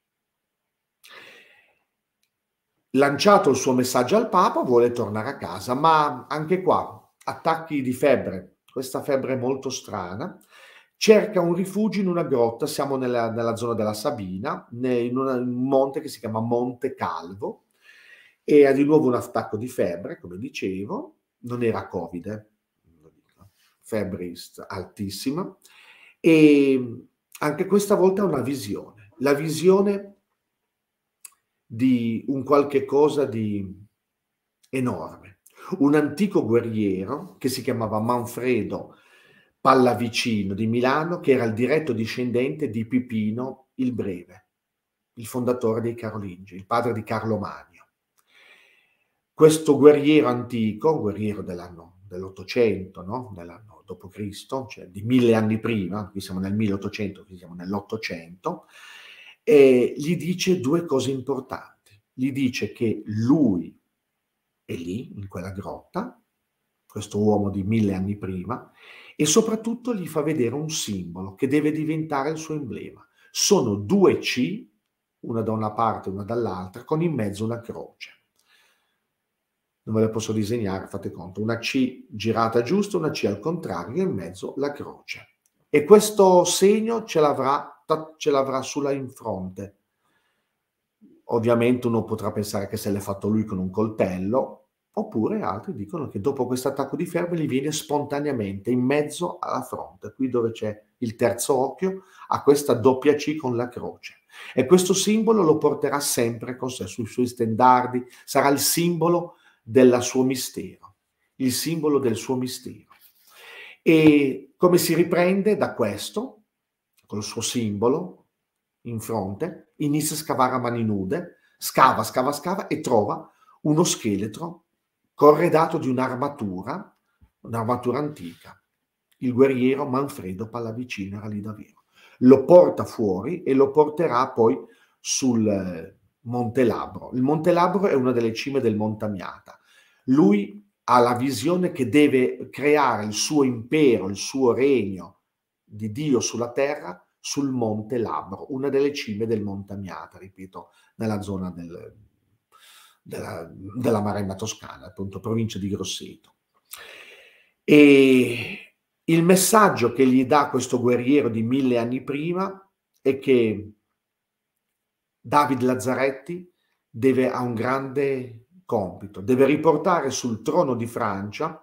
lanciato il suo messaggio al Papa, vuole tornare a casa, ma anche qua attacchi di febbre, questa febbre è molto strana, cerca un rifugio in una grotta, siamo nella, nella zona della Sabina, in un monte che si chiama Monte Calvo, e ha di nuovo un attacco di febbre, come dicevo, non era Covid, eh? eh febbre altissima, e anche questa volta è una visione, la visione di un qualche cosa di enorme. Un antico guerriero che si chiamava Manfredo Pallavicino di Milano, che era il diretto discendente di Pipino il Breve, il fondatore dei Carolingi, il padre di Carlo Magno. Questo guerriero antico, guerriero dell'anno dell'Ottocento, no? dell'anno dopo Cristo, cioè di mille anni prima, qui siamo nel 1800, qui siamo nell'Ottocento, e gli dice due cose importanti. Gli dice che lui è lì, in quella grotta, questo uomo di mille anni prima, e soprattutto gli fa vedere un simbolo che deve diventare il suo emblema. Sono due C, una da una parte e una dall'altra, con in mezzo una croce. Non ve la posso disegnare, fate conto. Una C girata giusta, una C al contrario, in mezzo la croce. E questo segno ce l'avrà testa ce l'avrà sulla in fronte. Ovviamente uno potrà pensare che se l'è fatto lui con un coltello, oppure altri dicono che dopo questo attacco di ferro gli viene spontaneamente in mezzo alla fronte, qui dove c'è il terzo occhio, a questa doppia C con la croce. E questo simbolo lo porterà sempre con sé sui suoi stendardi, sarà il simbolo del suo mistero, il simbolo del suo mistero. E come si riprende da questo? con il suo simbolo in fronte, inizia a scavare a mani nude, scava, scava, scava e trova uno scheletro corredato di un'armatura, un'armatura antica. Il guerriero Manfredo Pallavicino era lì davvero. Lo porta fuori e lo porterà poi sul eh, Monte Labro. Il Monte Labro è una delle cime del Amiata. Lui ha la visione che deve creare il suo impero, il suo regno, di Dio sulla terra sul monte Labro, una delle cime del monte Amiata, ripeto, nella zona del, della, della Maremma Toscana, appunto, provincia di Grosseto. E il messaggio che gli dà questo guerriero di mille anni prima è che David Lazzaretti deve, ha un grande compito, deve riportare sul trono di Francia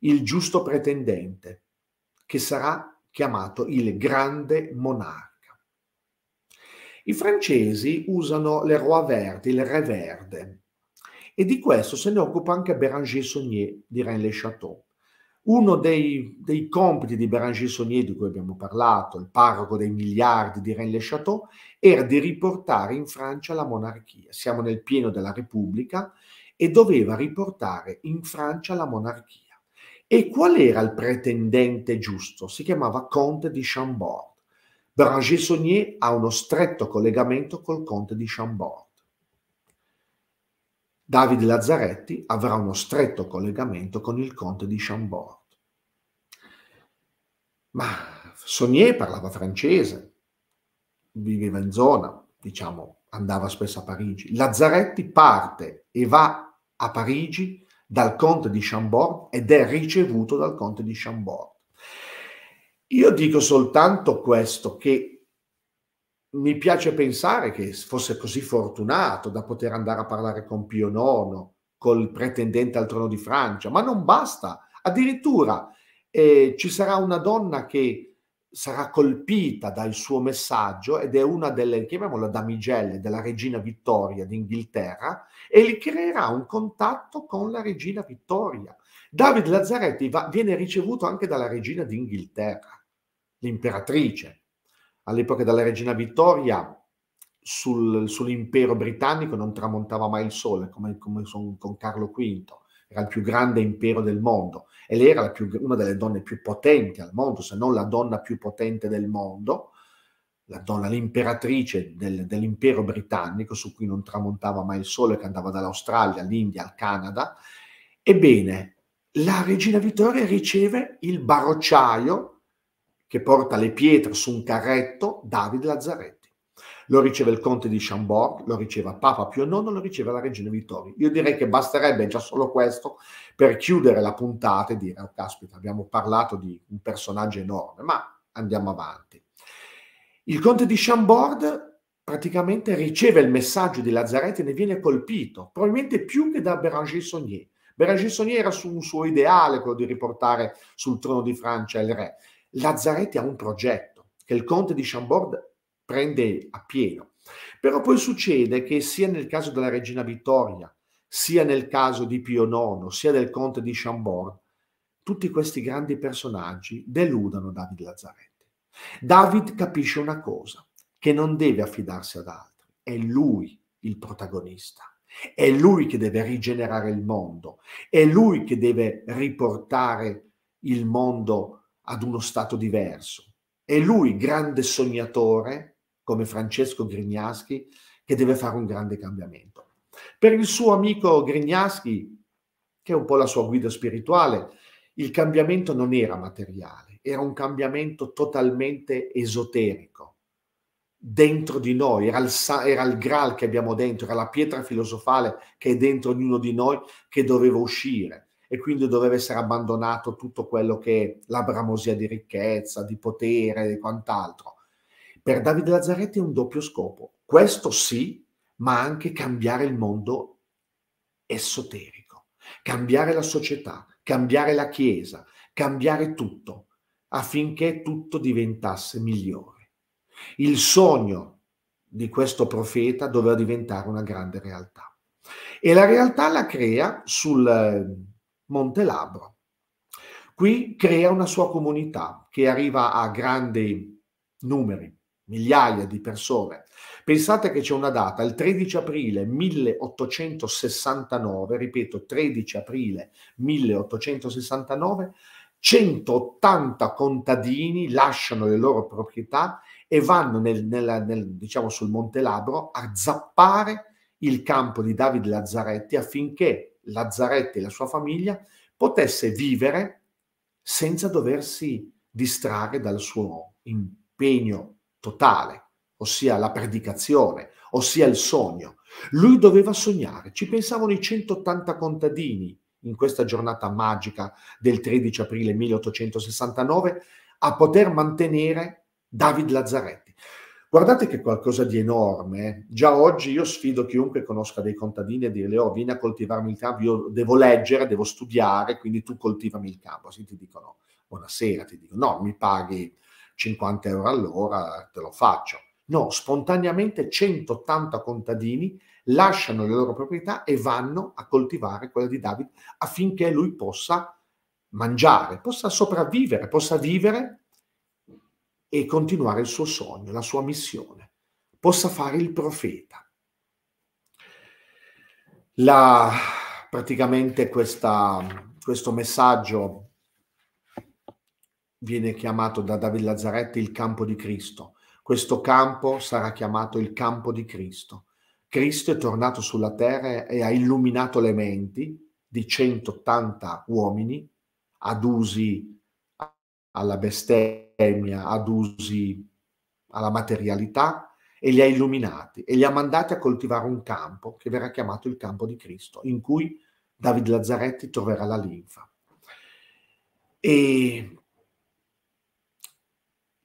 il giusto pretendente, che sarà chiamato il Grande Monarca. I francesi usano le Roi Verdi, il Re Verde, e di questo se ne occupa anche Béranger Saunier di Rennes-les-Châteaux. Uno dei, dei, compiti di Béranger Saunier, di cui abbiamo parlato, il parroco dei miliardi di Rennes-les-Châteaux, era di riportare in Francia la monarchia. Siamo nel pieno della Repubblica e doveva riportare in Francia la monarchia. E qual era il pretendente giusto? Si chiamava Conte di Chambord. Branger Saunier ha uno stretto collegamento col Conte di Chambord. Davide Lazzaretti avrà uno stretto collegamento con il Conte di Chambord. Ma Saunier parlava francese, viveva in zona, diciamo, andava spesso a Parigi. Lazzaretti parte e va a Parigi dal conte di Chambord ed è ricevuto dal conte di Chambord. Io dico soltanto questo, che mi piace pensare che fosse così fortunato da poter andare a parlare con Pio IX, col pretendente al trono di Francia, ma non basta. Addirittura eh, ci sarà una donna che sarà colpita dal suo messaggio ed è una delle, chiamiamola damigelle, della regina Vittoria d'Inghilterra e gli creerà un contatto con la regina Vittoria. David Lazzaretti va, viene ricevuto anche dalla regina d'Inghilterra, l'imperatrice. All'epoca della regina Vittoria sul, sull'impero britannico non tramontava mai il sole, come, come con Carlo V era il più grande impero del mondo e lei era più, una delle donne più potenti al mondo, se non la donna più potente del mondo, la donna, l'imperatrice del, dell'impero britannico su cui non tramontava mai il sole, che andava dall'Australia all'India al Canada. Ebbene, la regina Vittoria riceve il barocciaio che porta le pietre su un carretto, Davide Lazzaretto lo riceve il conte di Chambord, lo riceve Papa Pio IX, lo riceve la regina Vittoria. Io direi che basterebbe già solo questo per chiudere la puntata e dire, oh caspita, abbiamo parlato di un personaggio enorme, ma andiamo avanti. Il conte di Chambord praticamente riceve il messaggio di Lazzaretti e ne viene colpito, probabilmente più che da Béranger Saunier. Béranger Saunier era su un suo ideale, quello di riportare sul trono di Francia il re. Lazzaretti ha un progetto che il conte di Chambord prende a pieno. Però poi succede che sia nel caso della regina Vittoria, sia nel caso di Pio IX, sia del conte di Chambord, tutti questi grandi personaggi deludano David Lazzaretti. David capisce una cosa, che non deve affidarsi ad altri, è lui il protagonista, è lui che deve rigenerare il mondo, è lui che deve riportare il mondo ad uno stato diverso, è lui grande sognatore come Francesco Grignaschi, che deve fare un grande cambiamento. Per il suo amico Grignaschi, che è un po' la sua guida spirituale, il cambiamento non era materiale, era un cambiamento totalmente esoterico, dentro di noi, era il, era il Graal che abbiamo dentro, era la pietra filosofale che è dentro ognuno di noi che doveva uscire e quindi doveva essere abbandonato tutto quello che è la bramosia di ricchezza, di potere e quant'altro per Davide Lazzaretti è un doppio scopo. Questo sì, ma anche cambiare il mondo esoterico, cambiare la società, cambiare la Chiesa, cambiare tutto, affinché tutto diventasse migliore. Il sogno di questo profeta doveva diventare una grande realtà. E la realtà la crea sul eh, Monte Labro. Qui crea una sua comunità che arriva a grandi numeri, migliaia di persone. Pensate che c'è una data, il 13 aprile 1869, ripeto 13 aprile 1869, 180 contadini lasciano le loro proprietà e vanno nel, nel, nel, diciamo sul Monte Labro a zappare il campo di Davide Lazzaretti affinché Lazzaretti e la sua famiglia potesse vivere senza doversi distrarre dal suo impegno totale, ossia la predicazione, ossia il sogno. Lui doveva sognare, ci pensavano i 180 contadini in questa giornata magica del 13 aprile 1869 a poter mantenere David Lazzaretti. Guardate che qualcosa di enorme. Eh. Già oggi io sfido chiunque conosca dei contadini a dirle: Oh, vieni a coltivarmi il campo. Io devo leggere, devo studiare, quindi tu coltivami il campo. Sì, ti dicono: Buonasera, ti dicono: No, mi paghi 50 euro all'ora te lo faccio. No, spontaneamente 180 contadini lasciano le loro proprietà e vanno a coltivare quella di David affinché lui possa mangiare, possa sopravvivere, possa vivere e continuare il suo sogno, la sua missione, possa fare il profeta. La, praticamente questa, questo messaggio viene chiamato da David Lazzaretti il campo di Cristo. Questo campo sarà chiamato il campo di Cristo. Cristo è tornato sulla terra e ha illuminato le menti di 180 uomini adusi alla bestemmia, adusi alla materialità e li ha illuminati e li ha mandati a coltivare un campo che verrà chiamato il campo di Cristo, in cui David Lazzaretti troverà la linfa. E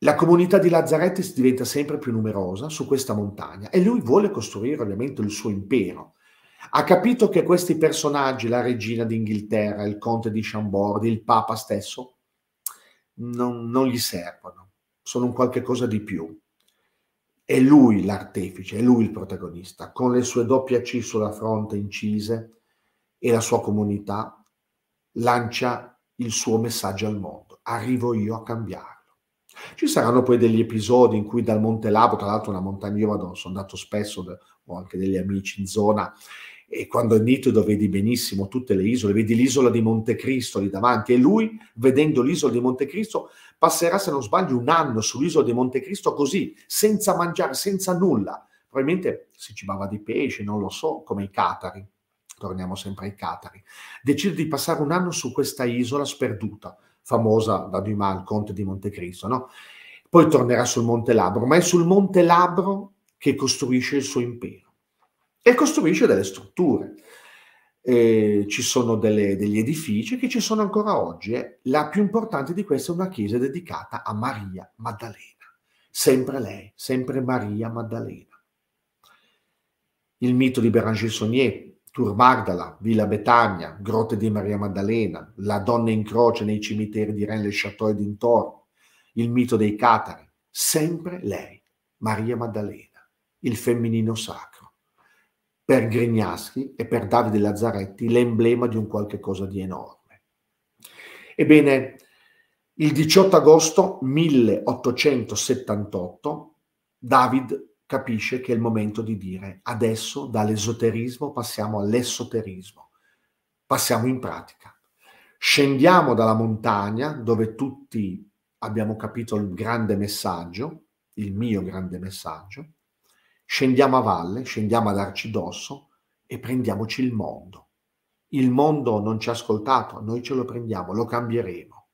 la comunità di Lazzaretti diventa sempre più numerosa su questa montagna e lui vuole costruire ovviamente il suo impero. Ha capito che questi personaggi, la regina d'Inghilterra, il conte di Chambord, il papa stesso, non, non gli servono, sono un qualche cosa di più. È lui l'artefice, è lui il protagonista, con le sue doppie C sulla fronte incise e la sua comunità lancia il suo messaggio al mondo. Arrivo io a cambiare. Ci saranno poi degli episodi in cui dal Monte Labo, tra l'altro una montagna, io vado, sono andato spesso, ho anche degli amici in zona, e quando è nitido vedi benissimo tutte le isole, vedi l'isola di Monte Cristo lì davanti e lui, vedendo l'isola di Monte Cristo, passerà, se non sbaglio, un anno sull'isola di Monte Cristo così, senza mangiare, senza nulla. Probabilmente si cibava di pesce, non lo so, come i catari. Torniamo sempre ai catari. Decide di passare un anno su questa isola sperduta, famosa da Dumas, il Conte di Montecristo, no? Poi tornerà sul Monte Labro, ma è sul Monte Labro che costruisce il suo impero e costruisce delle strutture. Eh, ci sono delle, degli edifici che ci sono ancora oggi. Eh. La più importante di queste è una chiesa dedicata a Maria Maddalena, sempre lei, sempre Maria Maddalena. Il mito di Béranger Saunier, Tur Magdala, Villa Betagna, Grotte di Maria Maddalena, la donna in croce nei cimiteri di Rennes-le-Château e dintorni, il mito dei Catari, sempre lei, Maria Maddalena, il femminino sacro. Per Grignaschi e per Davide Lazzaretti l'emblema di un qualche cosa di enorme. Ebbene, il 18 agosto 1878 David capisce che è il momento di dire adesso dall'esoterismo passiamo all'esoterismo, passiamo in pratica. Scendiamo dalla montagna dove tutti abbiamo capito il grande messaggio, il mio grande messaggio, scendiamo a valle, scendiamo ad Arcidosso e prendiamoci il mondo. Il mondo non ci ha ascoltato, noi ce lo prendiamo, lo cambieremo.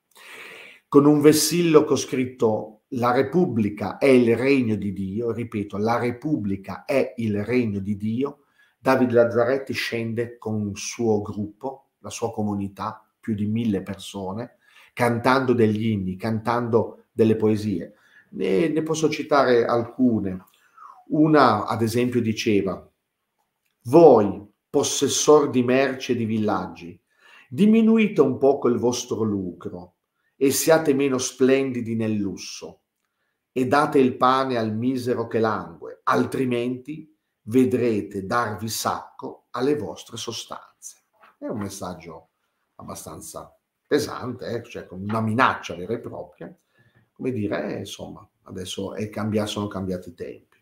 Con un vessillo che ho scritto la Repubblica è il regno di Dio, ripeto, la Repubblica è il regno di Dio, Davide Lazzaretti scende con il suo gruppo, la sua comunità, più di mille persone, cantando degli inni, cantando delle poesie. Ne, ne posso citare alcune. Una, ad esempio, diceva, voi, possessor di merce e di villaggi, diminuite un poco il vostro lucro, e siate meno splendidi nel lusso e date il pane al misero che langue, altrimenti vedrete darvi sacco alle vostre sostanze. È un messaggio abbastanza pesante, eh? cioè una minaccia vera e propria. Come dire, eh, insomma, adesso cambiato, sono cambiati i tempi.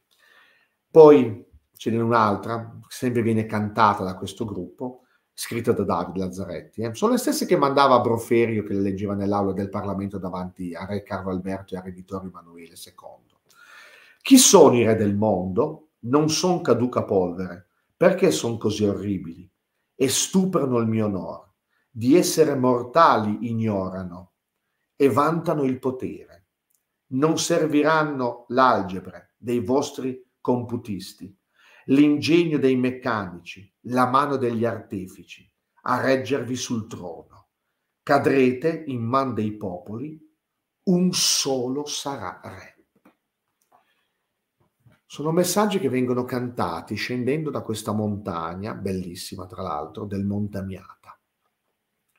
Poi ce n'è un'altra, sempre viene cantata da questo gruppo, scritta da Davide Lazzaretti, eh? sono le stesse che mandava a Broferio che le leggeva nell'aula del Parlamento davanti a Re Carlo Alberto e a Re Vittorio Emanuele II. Chi sono i re del mondo? Non son caduca polvere, perché sono così orribili? E stuprano il mio onore, di essere mortali ignorano e vantano il potere. Non serviranno l'algebre dei vostri computisti, l'ingegno dei meccanici, la mano degli artefici, a reggervi sul trono. Cadrete in man dei popoli, un solo sarà re. Sono messaggi che vengono cantati scendendo da questa montagna, bellissima tra l'altro, del Monte Amiata.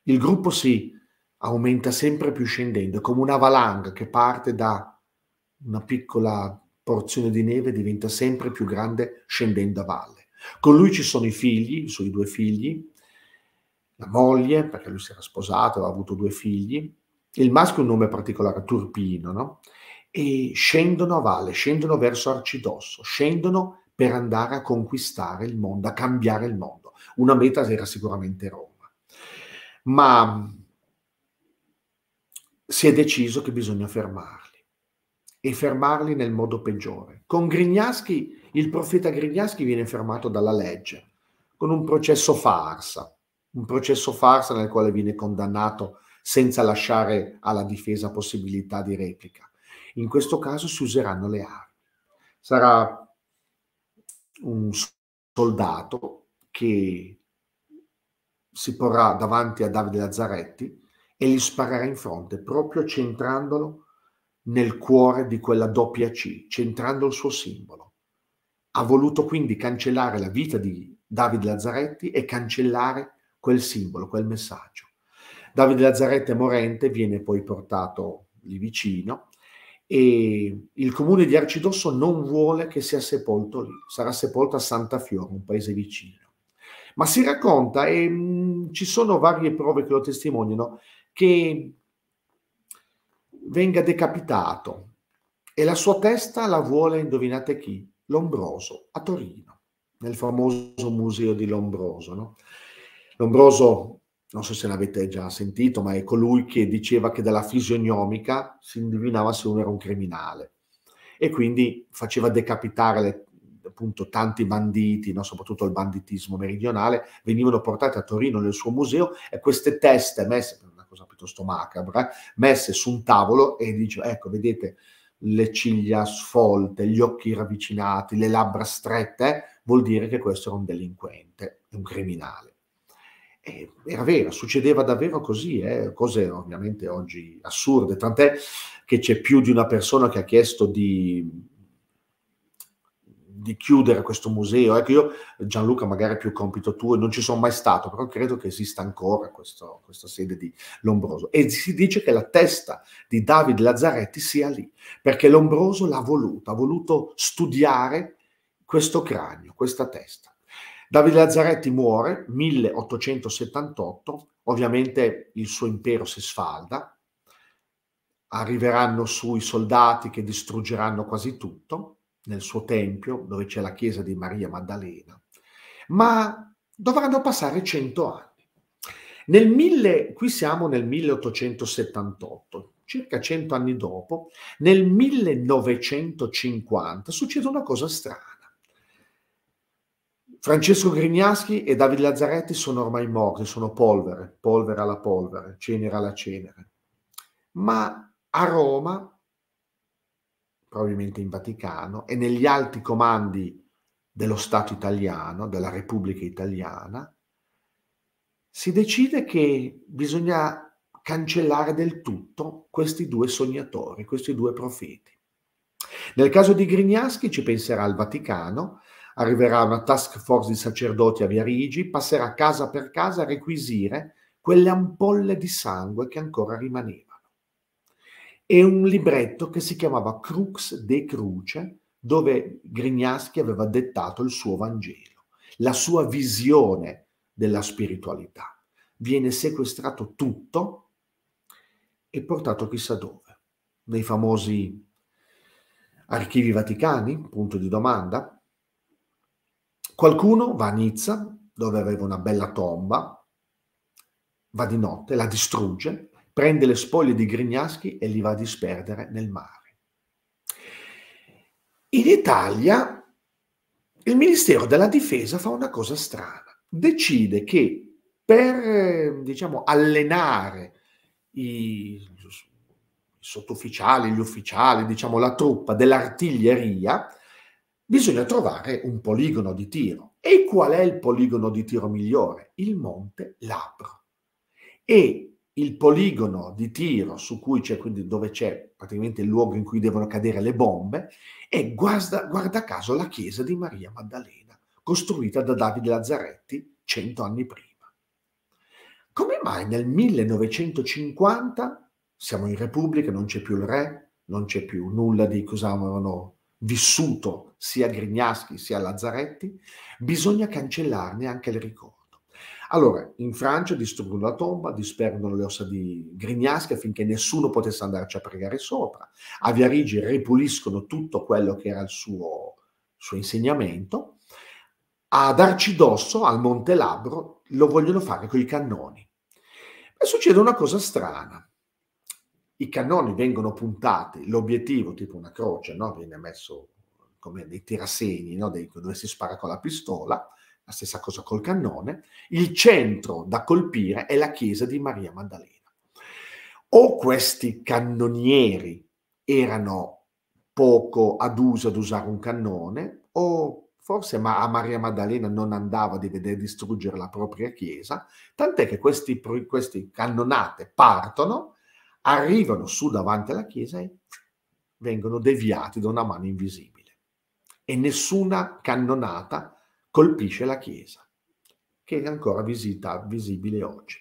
Il gruppo si aumenta sempre più scendendo, è come una valanga che parte da una piccola porzione di neve diventa sempre più grande scendendo a valle. Con lui ci sono i figli, i suoi due figli, la moglie, perché lui si era sposato, aveva avuto due figli, il maschio ha un nome particolare, Turpino, no? E scendono a valle, scendono verso Arcidosso, scendono per andare a conquistare il mondo, a cambiare il mondo. Una meta era sicuramente Roma. Ma si è deciso che bisogna fermare e fermarli nel modo peggiore. Con Grignaschi, il profeta Grignaschi viene fermato dalla legge, con un processo farsa, un processo farsa nel quale viene condannato senza lasciare alla difesa possibilità di replica. In questo caso si useranno le armi. Sarà un soldato che si porrà davanti a Davide Lazzaretti e gli sparerà in fronte proprio centrandolo nel cuore di quella doppia C, centrando il suo simbolo. Ha voluto quindi cancellare la vita di Davide Lazzaretti e cancellare quel simbolo, quel messaggio. Davide Lazzaretti morente viene poi portato lì vicino e il comune di Arcidosso non vuole che sia sepolto lì, sarà sepolto a Santa Fiora, un paese vicino. Ma si racconta, e mh, mm, ci sono varie prove che lo testimoniano, che venga decapitato e la sua testa la vuole, indovinate chi? Lombroso a Torino, nel famoso museo di Lombroso. No? Lombroso, non so se l'avete già sentito, ma è colui che diceva che dalla fisionomica si indovinava se uno era un criminale e quindi faceva decapitare le, appunto tanti banditi, no? soprattutto il banditismo meridionale, venivano portati a Torino nel suo museo e queste teste messe, cosa piuttosto macabra, messe su un tavolo e dice, ecco, vedete le ciglia sfolte, gli occhi ravvicinati, le labbra strette, vuol dire che questo era un delinquente, un criminale. E era vero, succedeva davvero così, eh? cose ovviamente oggi assurde, tant'è che c'è più di una persona che ha chiesto di di chiudere questo museo. Ecco, io, Gianluca, magari è più compito tuo, non ci sono mai stato, però credo che esista ancora questo, questa sede di Lombroso. E si dice che la testa di David Lazzaretti sia lì, perché Lombroso l'ha voluta, ha voluto studiare questo cranio, questa testa. David Lazzaretti muore 1878, ovviamente il suo impero si sfalda, arriveranno sui soldati che distruggeranno quasi tutto nel suo tempio, dove c'è la chiesa di Maria Maddalena, ma dovranno passare cento anni. Nel mille, qui siamo nel 1878, circa cento anni dopo, nel 1950 succede una cosa strana. Francesco Grignaschi e Davide Lazzaretti sono ormai morti, sono polvere, polvere alla polvere, cenere alla cenere. Ma a Roma probabilmente in Vaticano, e negli alti comandi dello Stato italiano, della Repubblica italiana, si decide che bisogna cancellare del tutto questi due sognatori, questi due profeti. Nel caso di Grignaschi ci penserà il Vaticano, arriverà una task force di sacerdoti a Viarigi, passerà casa per casa a requisire quelle ampolle di sangue che ancora rimanevano e un libretto che si chiamava Crux de Cruce, dove Grignaschi aveva dettato il suo Vangelo, la sua visione della spiritualità. Viene sequestrato tutto e portato chissà dove, nei famosi archivi vaticani, punto di domanda. Qualcuno va a Nizza, dove aveva una bella tomba, va di notte, la distrugge prende le spoglie di Grignaschi e li va a disperdere nel mare. In Italia il Ministero della Difesa fa una cosa strana, decide che per diciamo, allenare i sottufficiali, gli ufficiali, diciamo la truppa dell'artiglieria, bisogna trovare un poligono di tiro. E qual è il poligono di tiro migliore? Il Monte Labro. E il poligono di tiro su cui c'è, quindi dove c'è praticamente il luogo in cui devono cadere le bombe, è guarda, guarda caso la chiesa di Maria Maddalena, costruita da Davide Lazzaretti cento anni prima. Come mai nel 1950 siamo in Repubblica, non c'è più il re, non c'è più nulla di cosa avevano vissuto sia Grignaschi sia Lazzaretti, bisogna cancellarne anche il ricordo. Allora, in Francia distruggono la tomba, disperdono le ossa di Grignaschi affinché nessuno potesse andarci a pregare sopra. A Viarigi ripuliscono tutto quello che era il suo, suo insegnamento. Ad Arcidosso, al Monte Labro, lo vogliono fare con i cannoni. E succede una cosa strana. I cannoni vengono puntati, l'obiettivo, tipo una croce, no? viene messo come dei tirasegni, no? dei, dove si spara con la pistola, la stessa cosa col cannone, il centro da colpire è la chiesa di Maria Maddalena. O questi cannonieri erano poco ad uso ad usare un cannone, o forse ma a Maria Maddalena non andava di vedere distruggere la propria chiesa, tant'è che questi cannonate partono, arrivano su davanti alla chiesa e vengono deviati da una mano invisibile. E nessuna cannonata colpisce la Chiesa, che è ancora visita, visibile oggi.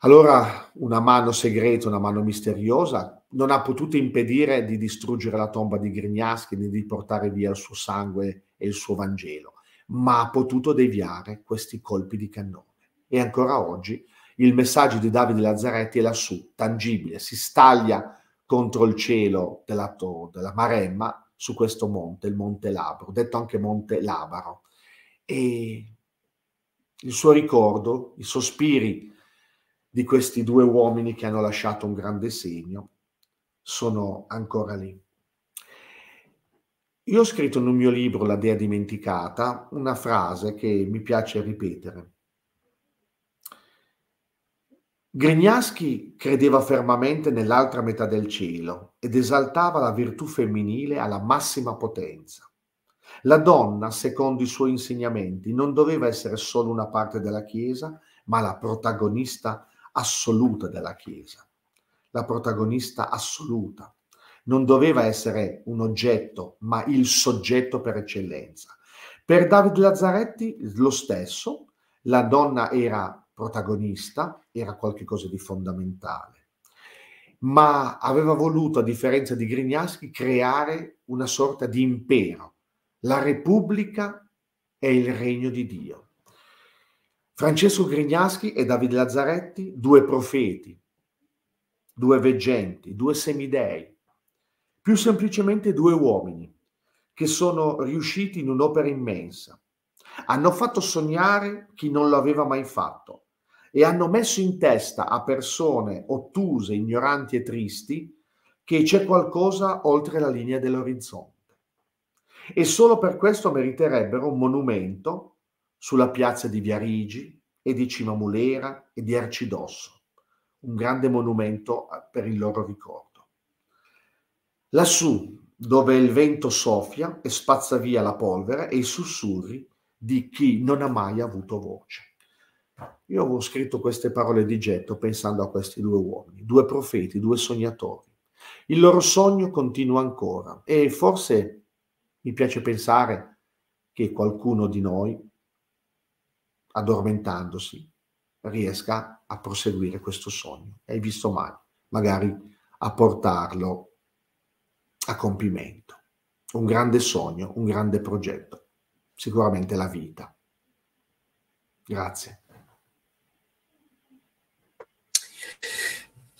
Allora una mano segreta, una mano misteriosa, non ha potuto impedire di distruggere la tomba di Grignaschi né di portare via il suo sangue e il suo Vangelo, ma ha potuto deviare questi colpi di cannone. E ancora oggi il messaggio di Davide Lazzaretti è lassù, tangibile, si staglia contro il cielo della, della Maremma su questo monte, il Monte Labro, detto anche Monte Labaro. E il suo ricordo, i sospiri di questi due uomini che hanno lasciato un grande segno, sono ancora lì. Io ho scritto nel mio libro La Dea dimenticata una frase che mi piace ripetere. Grignaschi credeva fermamente nell'altra metà del cielo ed esaltava la virtù femminile alla massima potenza. La donna, secondo i suoi insegnamenti, non doveva essere solo una parte della Chiesa, ma la protagonista assoluta della Chiesa. La protagonista assoluta. Non doveva essere un oggetto, ma il soggetto per eccellenza. Per David Lazzaretti lo stesso, la donna era protagonista era qualcosa di fondamentale, ma aveva voluto, a differenza di Grignaschi, creare una sorta di impero. La Repubblica è il regno di Dio. Francesco Grignaschi e Davide Lazzaretti, due profeti, due veggenti, due semidei, più semplicemente due uomini che sono riusciti in un'opera immensa. Hanno fatto sognare chi non lo aveva mai fatto e hanno messo in testa a persone ottuse, ignoranti e tristi che c'è qualcosa oltre la linea dell'orizzonte. E solo per questo meriterebbero un monumento sulla piazza di Viarigi e di Cimamulera e di Arcidosso, un grande monumento eh, per il loro ricordo. Lassù, dove il vento soffia e spazza via la polvere e i sussurri di chi non ha mai avuto voce. Io avevo scritto queste parole di getto pensando a questi due uomini, due profeti, due sognatori. Il loro sogno continua ancora e forse mi piace pensare che qualcuno di noi, addormentandosi, riesca a proseguire questo sogno. Hai visto male, magari a portarlo a compimento. Un grande sogno, un grande progetto, sicuramente la vita. Grazie.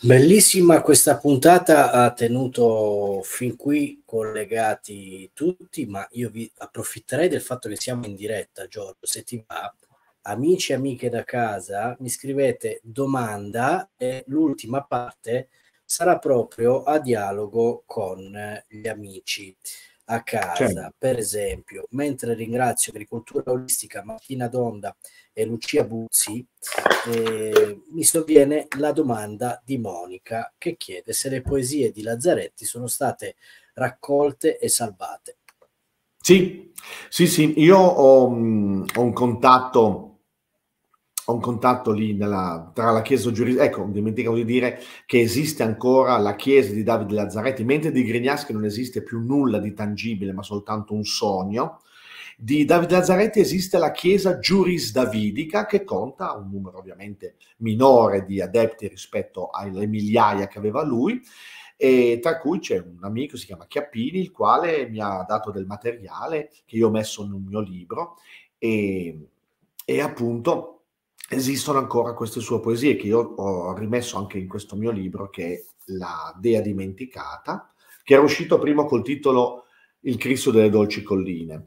Bellissima questa puntata, ha tenuto fin qui collegati tutti, ma io vi approfitterei del fatto che siamo in diretta, Giorgio, se ti va, amici e amiche da casa, mi scrivete domanda e l'ultima parte sarà proprio a dialogo con gli amici a casa. Certo. Per esempio, mentre ringrazio Agricoltura Olistica, Martina Donda e Lucia Buzzi, eh, mi sovviene la domanda di Monica che chiede se le poesie di Lazzaretti sono state raccolte e salvate. Sì, sì, sì, io ho, um, ho un contatto un contatto lì nella, tra la chiesa giuridica Ecco, dimenticavo di dire che esiste ancora la chiesa di Davide Lazzaretti, mentre di Grignaschi non esiste più nulla di tangibile, ma soltanto un sogno di Davide Lazzaretti esiste la chiesa giurisdavidica che conta un numero ovviamente minore di adepti rispetto alle migliaia che aveva lui, e tra cui c'è un amico, si chiama Chiappini, il quale mi ha dato del materiale che io ho messo in un mio libro e, e appunto esistono ancora queste sue poesie che io ho rimesso anche in questo mio libro che è La Dea Dimenticata, che era uscito prima col titolo Il Cristo delle Dolci Colline.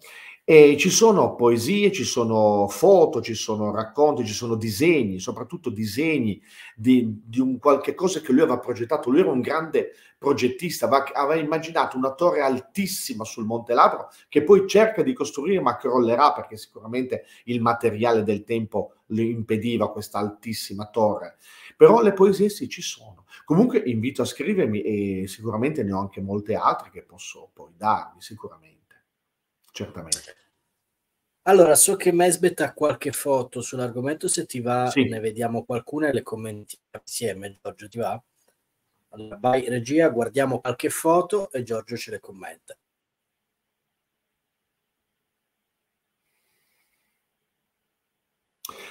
E ci sono poesie, ci sono foto, ci sono racconti, ci sono disegni, soprattutto disegni di, di un qualche cosa che lui aveva progettato. Lui era un grande progettista, aveva, immaginato una torre altissima sul Monte Labro che poi cerca di costruire ma crollerà perché sicuramente il materiale del tempo le impediva questa altissima torre. Però le poesie sì ci sono. Comunque invito a scrivermi e sicuramente ne ho anche molte altre che posso poi darvi, sicuramente. Certamente. Allora, so che Mesbet ha qualche foto sull'argomento, se ti va sì. ne vediamo qualcuna e le commentiamo insieme. Giorgio, ti va? Allora, vai regia, guardiamo qualche foto e Giorgio ce le commenta.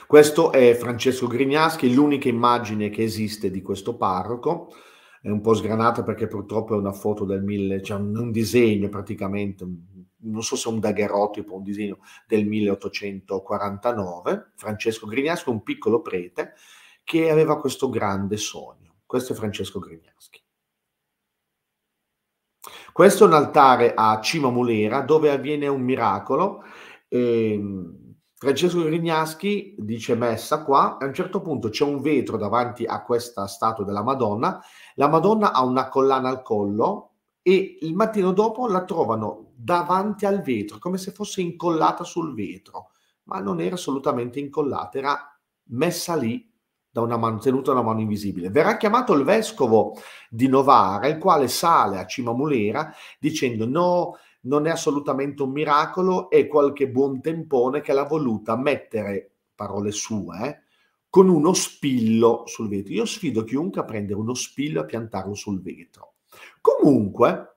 Questo è Francesco Grignaschi, l'unica immagine che esiste di questo parroco. È un po' sgranata perché purtroppo è una foto del 1000, cioè un, disegno praticamente, un non so se un daguerrotipo, un disegno del 1849, Francesco Grignaschi, un piccolo prete che aveva questo grande sogno. Questo è Francesco Grignaschi. Questo è un altare a Cima Mulera dove avviene un miracolo. Ehm, Francesco Grignaschi dice messa qua, a un certo punto c'è un vetro davanti a questa statua della Madonna, la Madonna ha una collana al collo e il mattino dopo la trovano davanti al vetro, come se fosse incollata sul vetro, ma non era assolutamente incollata, era messa lì da una mano, tenuta una mano invisibile. Verrà chiamato il vescovo di Novara, il quale sale a Cima Mulera dicendo no, non è assolutamente un miracolo, è qualche buon tempone che l'ha voluta mettere, parole sue, eh, con uno spillo sul vetro. Io sfido chiunque a prendere uno spillo e a piantarlo sul vetro. Comunque,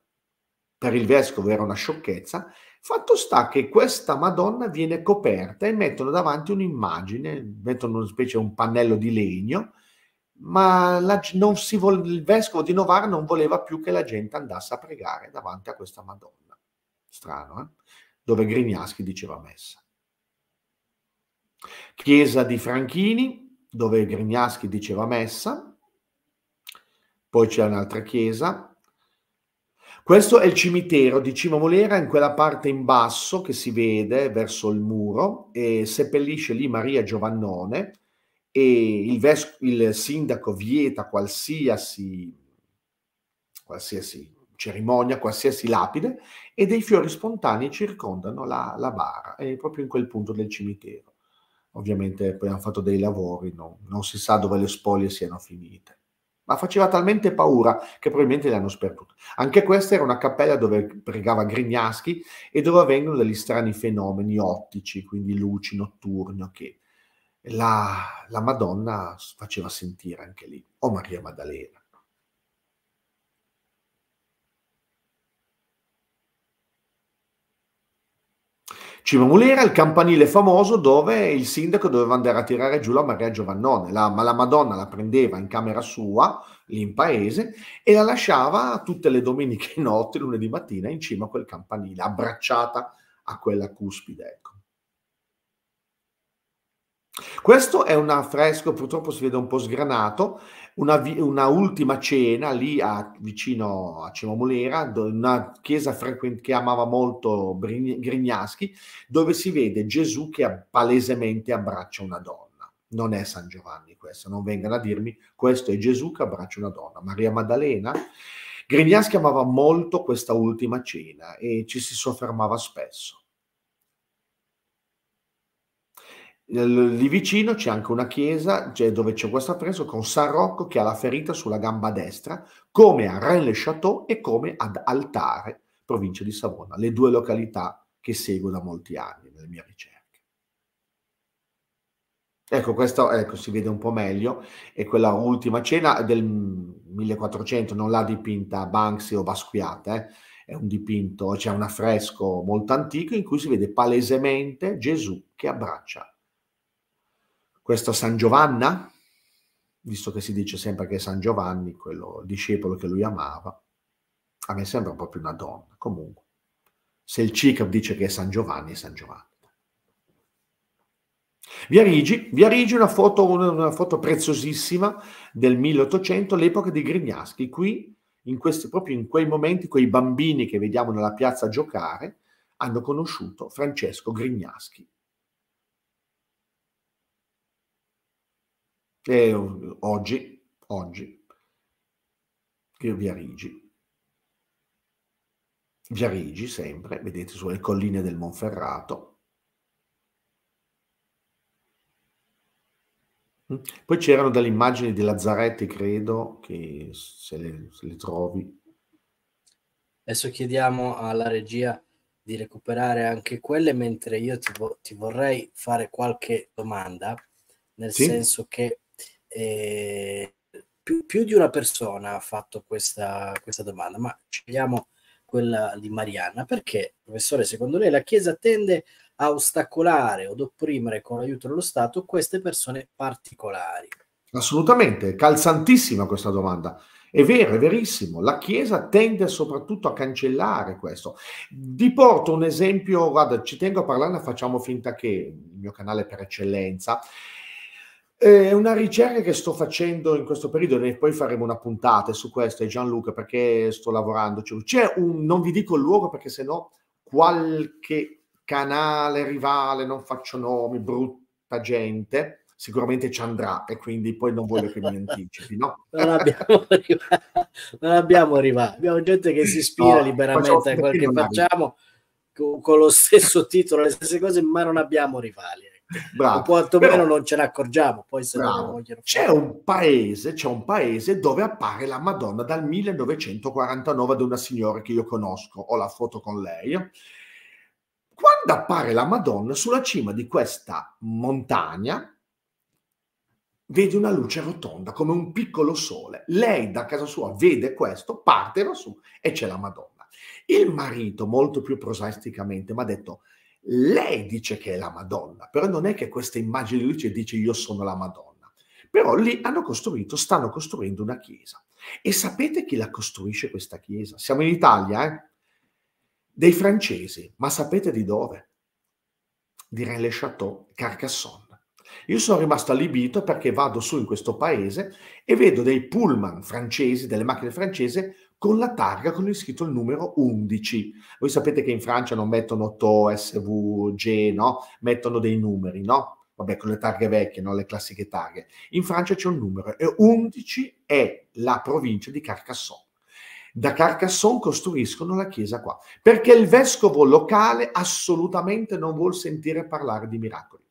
per il vescovo era una sciocchezza, fatto sta che questa Madonna viene coperta e mettono davanti un'immagine, mettono una specie un pannello di legno, ma la, vo- il vescovo di Novara non voleva più che la gente andasse a pregare davanti a questa Madonna. Strano, eh? Dove Grignaschi diceva messa. Chiesa di Franchini, dove Grignaschi diceva messa. Poi c'è un'altra chiesa, questo è il cimitero di Cima Molera, in quella parte in basso che si vede verso il muro, e seppellisce lì Maria Giovannone e il, ves- il sindaco vieta qualsiasi, qualsiasi cerimonia, qualsiasi lapide, e dei fiori spontanei circondano la, la bara, è proprio in quel punto del cimitero. Ovviamente poi hanno fatto dei lavori, no? non si sa dove le spoglie siano finite ma faceva talmente paura che probabilmente l'hanno sperduto. Anche questa era una cappella dove pregava Grignaschi e dove avvengono degli strani fenomeni ottici, quindi luci notturne che la, la Madonna faceva sentire anche lì, o Maria Maddalena. Cima è il campanile famoso dove il sindaco doveva andare a tirare giù la Maria Giovannone, la, ma la Madonna la prendeva in camera sua, lì in paese, e la lasciava tutte le domeniche notte, lunedì mattina, in cima a quel campanile, abbracciata a quella cuspide. Ecco. Questo è un affresco, purtroppo si vede un po' sgranato, una, una, ultima cena lì a, vicino a Cimamolera, una chiesa frequent- che amava molto Brin- Grignaschi, dove si vede Gesù che palesemente abbraccia una donna. Non è San Giovanni questo, non vengano a dirmi questo è Gesù che abbraccia una donna. Maria Maddalena. Grignaschi amava molto questa ultima cena e ci si soffermava spesso. lì vicino c'è anche una chiesa dove c'è questo presa con San Rocco che ha la ferita sulla gamba destra, come a Rennes-le-Château e come ad Altare, provincia di Savona, le due località che seguo da molti anni nelle mie ricerche. Ecco, questo ecco, si vede un po' meglio, è quella ultima cena del 1400, non l'ha dipinta Banksy o Basquiat, eh? è un dipinto, c'è cioè un affresco molto antico in cui si vede palesemente Gesù che abbraccia questo San Giovanna, visto che si dice sempre che San Giovanni, quello discepolo che lui amava, a me sembra proprio una donna, comunque. Se il CICAP dice che è San Giovanni, è San Giovanni. Viarigi, Viarigi una, foto, una foto preziosissima del 1800, l'epoca di Grignaschi. Qui, in questi, proprio in quei momenti, quei bambini che vediamo nella piazza giocare hanno conosciuto Francesco Grignaschi. eh, oggi, oggi, che Viarigi, Viarigi sempre, vedete sulle colline del Monferrato. Mm. Poi c'erano delle immagini di Lazzaretti, credo, che se le, se le trovi. Adesso chiediamo alla regia di recuperare anche quelle, mentre io ti, vo ti vorrei fare qualche domanda, nel sì? senso che eh, più, più, di una persona ha fatto questa, questa domanda, ma scegliamo quella di Marianna. Perché, professore, secondo lei la Chiesa tende a ostacolare o opprimere con l'aiuto dello Stato queste persone particolari? Assolutamente, calzantissima questa domanda. È vero, è verissimo. La Chiesa tende soprattutto a cancellare questo. Vi porto un esempio, guarda, ci tengo a parlare, facciamo finta che il mio canale per eccellenza, è una ricerca che sto facendo in questo periodo e poi faremo una puntata su questo, e Gianluca, perché sto lavorando. Cioè, c'è un, non vi dico il luogo perché sennò qualche canale rivale, non faccio nomi, brutta gente, sicuramente ci andrà e quindi poi non voglio che mi anticipi, no? non abbiamo rivali, non abbiamo, rivali. abbiamo gente che si ispira no, liberamente a quel che facciamo, con, con lo stesso titolo, le stesse cose, ma non abbiamo rivali. Bravo. O quantomeno Però, non ce ne accorgiamo. Poi se bravo. Vogliono... C'è un paese, c'è un paese dove appare la Madonna dal 1949 di una signora che io conosco, ho la foto con lei. Quando appare la Madonna sulla cima di questa montagna, vede una luce rotonda come un piccolo sole. Lei da casa sua vede questo, parte va su e c'è la Madonna. Il marito, molto più prosaisticamente, mi ha detto: lei dice che è la Madonna, però non è che questa immagine di luce dice io sono la Madonna. Però lì hanno costruito, stanno costruendo una chiesa. E sapete chi la costruisce questa chiesa? Siamo in Italia, eh? Dei francesi, ma sapete di dove? Di Rennes le Chateau, Carcassonne. Io sono rimasto allibito perché vado su in questo paese e vedo dei pullman francesi, delle macchine francesi con la targa con iscritto il numero 11. Voi sapete che in Francia non mettono TO, SV, G, no? Mettono dei numeri, no? Vabbè, con le targhe vecchie, no? Le classiche targhe. In Francia c'è un numero e 11 è la provincia di Carcassonne da Carcassonne costruiscono la chiesa qua, perché il vescovo locale assolutamente non vuol sentire parlare di miracoli.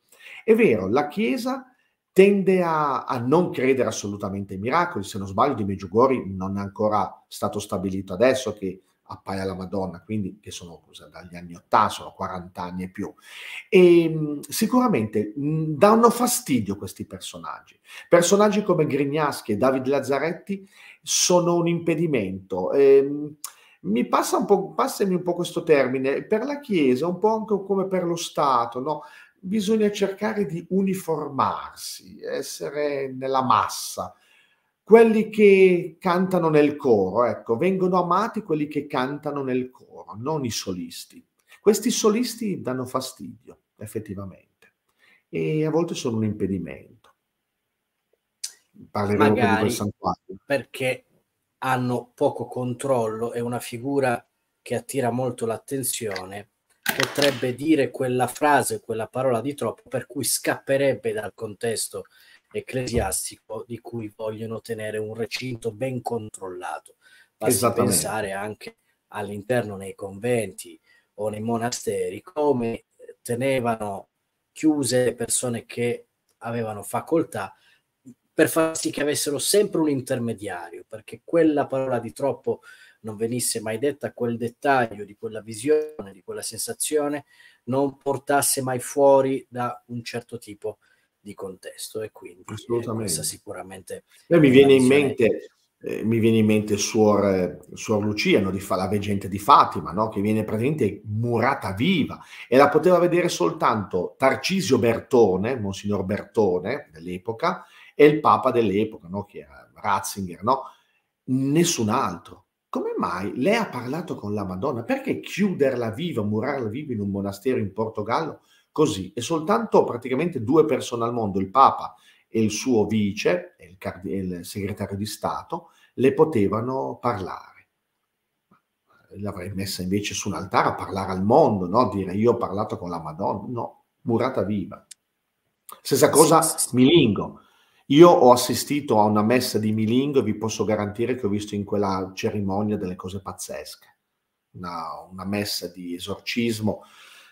È vero, la chiesa tende a, a, non credere assolutamente ai miracoli. Se non sbaglio, di Meggiugori non è ancora stato stabilito adesso che appaia la Madonna, quindi che sono cosa, dagli anni 80, sono 40 anni e più. E ehm, sicuramente mh, danno fastidio questi personaggi. Personaggi come Grignaschi e David Lazzaretti sono un impedimento. E, ehm, mi passa un po', passami un po' questo termine, per la Chiesa, un po' anche come per lo Stato, no? bisogna cercare di uniformarsi, essere nella massa. Quelli che cantano nel coro, ecco, vengono amati quelli che cantano nel coro, non i solisti. Questi solisti danno fastidio, effettivamente, e a volte sono un impedimento. Parleremo Magari di quel santuario. Perché hanno poco controllo, è una figura che attira molto l'attenzione potrebbe dire quella frase, quella parola di troppo, per cui scapperebbe dal contesto ecclesiastico di cui vogliono tenere un recinto ben controllato. Basta pensare anche all'interno nei conventi o nei monasteri come tenevano chiuse le persone che avevano facoltà per far sì che avessero sempre un intermediario, perché quella parola di troppo non venisse mai detta quel dettaglio di quella visione, di quella sensazione, non portasse mai fuori da un certo tipo di contesto e quindi eh, questa sicuramente... Beh, mi viene in mente eh, mi viene in mente Suor, Suor Lucia, no, di, la veggente di Fatima, no, che viene praticamente murata viva e la poteva vedere soltanto Tarcisio Bertone, Monsignor Bertone dell'epoca, e il Papa dell'epoca, no, che era Ratzinger, nessun altro come mai lei ha parlato con la Madonna? Perché chiuderla viva, murarla viva in un monastero in Portogallo così? E soltanto praticamente due persone al mondo, il Papa e il suo vice, il, card- il segretario di Stato, le potevano parlare. L'avrei messa invece su un altare a parlare al mondo, no? Dire io ho parlato con la Madonna, no, murata viva. Stessa cosa Milingo, io ho assistito a una messa di Milingo e vi posso garantire che ho visto in quella cerimonia delle cose pazzesche. Una, una messa di esorcismo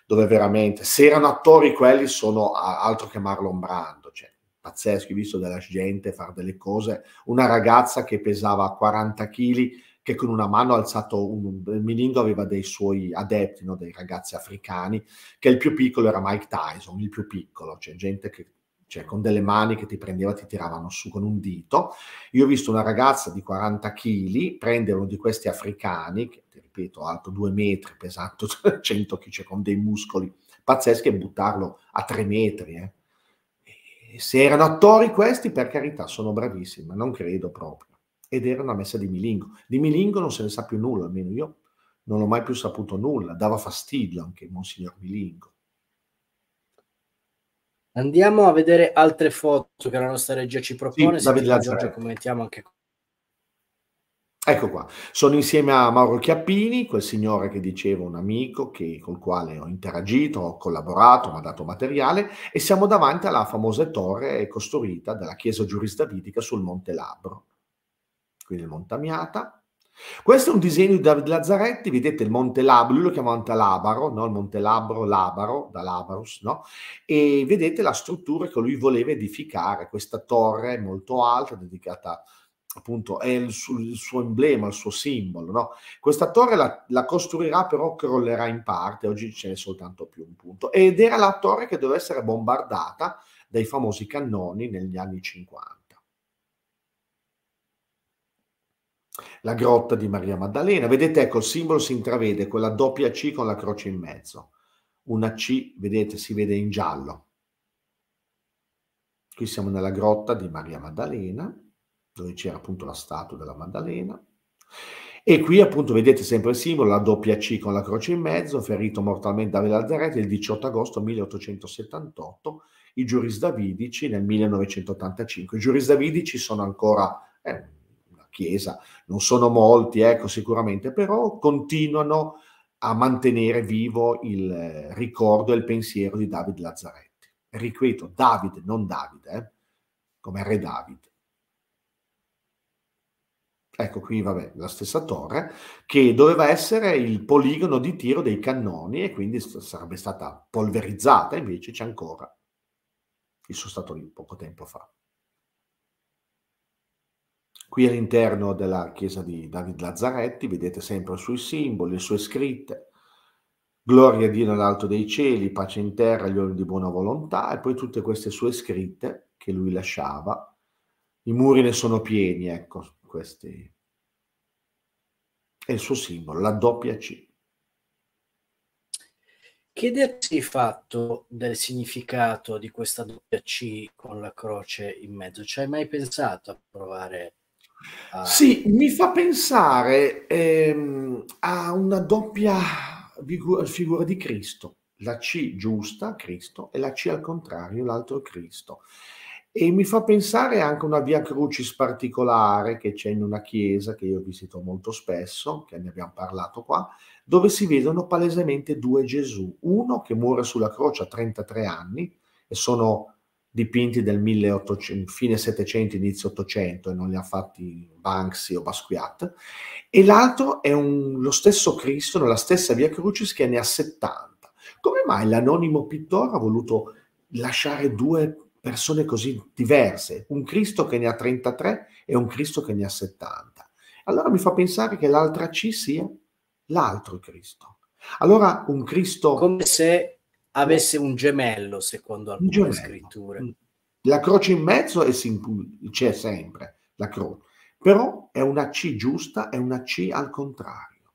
dove veramente, se erano attori quelli, sono altro che Marlon Brando. Cioè, pazzesco, ho visto della gente fare delle cose. Una ragazza che pesava 40 kg, che con una mano ha alzato un, un Milingo aveva dei suoi adepti, no? dei ragazzi africani, che il più piccolo era Mike Tyson, il più piccolo, cioè gente che cioè con delle mani che ti prendeva, ti tiravano su con un dito. Io ho visto una ragazza di 40 kg prendere uno di questi africani, che ti ripeto, alto due metri, pesato 100 kg, cioè con dei muscoli pazzeschi, e buttarlo a tre metri. Eh. Se erano attori questi, per carità, sono bravissimi, ma non credo proprio. Ed era una messa di Milingo. Di Milingo non se ne sa più nulla, almeno io non ho mai più saputo nulla. Dava fastidio anche il Monsignor Milingo. Andiamo a vedere altre foto che la nostra regia ci propone. Sì, Davide Giorgio, commentiamo anche Ecco qua, sono insieme a Mauro Chiappini, quel signore che dicevo un amico che, col quale ho interagito, ho collaborato, mi ha dato materiale e siamo davanti alla famosa torre costruita dalla chiesa giurisdavidica sul Monte Labro, quindi il Montamiata, questo è un disegno di Davide Lazzaretti, vedete il Monte Labro, lui lo chiama Monte Labaro, no? il Monte Labro, Labaro, da Labarus, no? e vedete la struttura che lui voleva edificare, questa torre molto alta dedicata appunto è il suo, il suo emblema, il suo simbolo. No? Questa torre la, la, costruirà però crollerà in parte, oggi ce n'è soltanto più un punto, ed era la torre che doveva essere bombardata dai famosi cannoni negli anni 50. la grotta di Maria Maddalena. Vedete, ecco, il simbolo si intravede, quella doppia C con la croce in mezzo. Una C, vedete, si vede in giallo. Qui siamo nella grotta di Maria Maddalena, dove c'era appunto la statua della Maddalena. E qui appunto vedete sempre il simbolo, la doppia C con la croce in mezzo, ferito mortalmente da Velazzaretti il 18 agosto 1878, i giurisdavidici nel 1985. I giurisdavidici sono ancora... Eh, Chiesa, non sono molti, ecco, sicuramente, però continuano a mantenere vivo il eh, ricordo e il pensiero di David Lazzaretti. Ripeto, David, non Davide, eh? come Re David. Ecco qui, vabbè, la stessa torre, che doveva essere il poligono di tiro dei cannoni e quindi sarebbe stata polverizzata, invece c'è ancora. Io sono stato lì poco tempo fa. Qui all'interno della chiesa di David Lazzaretti vedete sempre i suoi simboli, le sue scritte. Gloria a Dio nell'alto dei cieli, pace in terra, gli uomini di buona volontà e poi tutte queste sue scritte che lui lasciava. I muri ne sono pieni, ecco, questi. È il suo simbolo, la doppia C. Chiedersi il fatto del significato di questa doppia C con la croce in mezzo, ci hai mai pensato a provare Ah. Sì, mi fa pensare ehm, a una doppia figura di Cristo, la C giusta, Cristo, e la C al contrario, l'altro Cristo. E mi fa pensare anche a una via crucis particolare che c'è in una chiesa che io visito molto spesso, che ne abbiamo parlato qua, dove si vedono palesemente due Gesù, uno che muore sulla croce a 33 anni e sono dipinti del 1800, fine 700, inizio 800 e non li ha fatti Banksy o Basquiat, e l'altro è un, lo stesso Cristo nella stessa via Crucis che ne ha 70. Come mai l'anonimo pittore ha voluto lasciare due persone così diverse, un Cristo che ne ha 33 e un Cristo che ne ha 70? Allora mi fa pensare che l'altra C sia l'altro Cristo. Allora un Cristo... Come se avesse un gemello, secondo alcune scritture. Mm. La croce in mezzo c'è sempre, la croce, però è una C giusta e una C al contrario,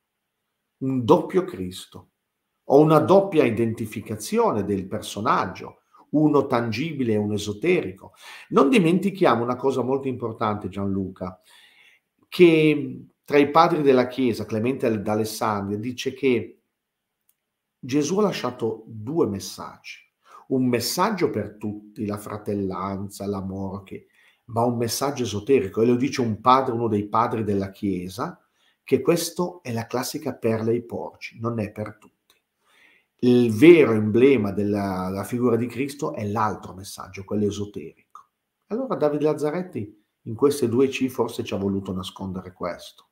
un doppio Cristo. Ho una doppia identificazione del personaggio, uno tangibile e un esoterico. Non dimentichiamo una cosa molto importante, Gianluca, che tra i padri della Chiesa, Clemente d'Alessandria, dice che Gesù ha lasciato due messaggi. Un messaggio per tutti, la fratellanza, l'amore, che, ma un messaggio esoterico. E lo dice un padre, uno dei padri della Chiesa, che questo è la classica perla ai porci, non è per tutti. Il vero emblema della, della figura di Cristo è l'altro messaggio, quello esoterico. Allora Davide Lazzaretti in queste due C forse ci ha voluto nascondere questo.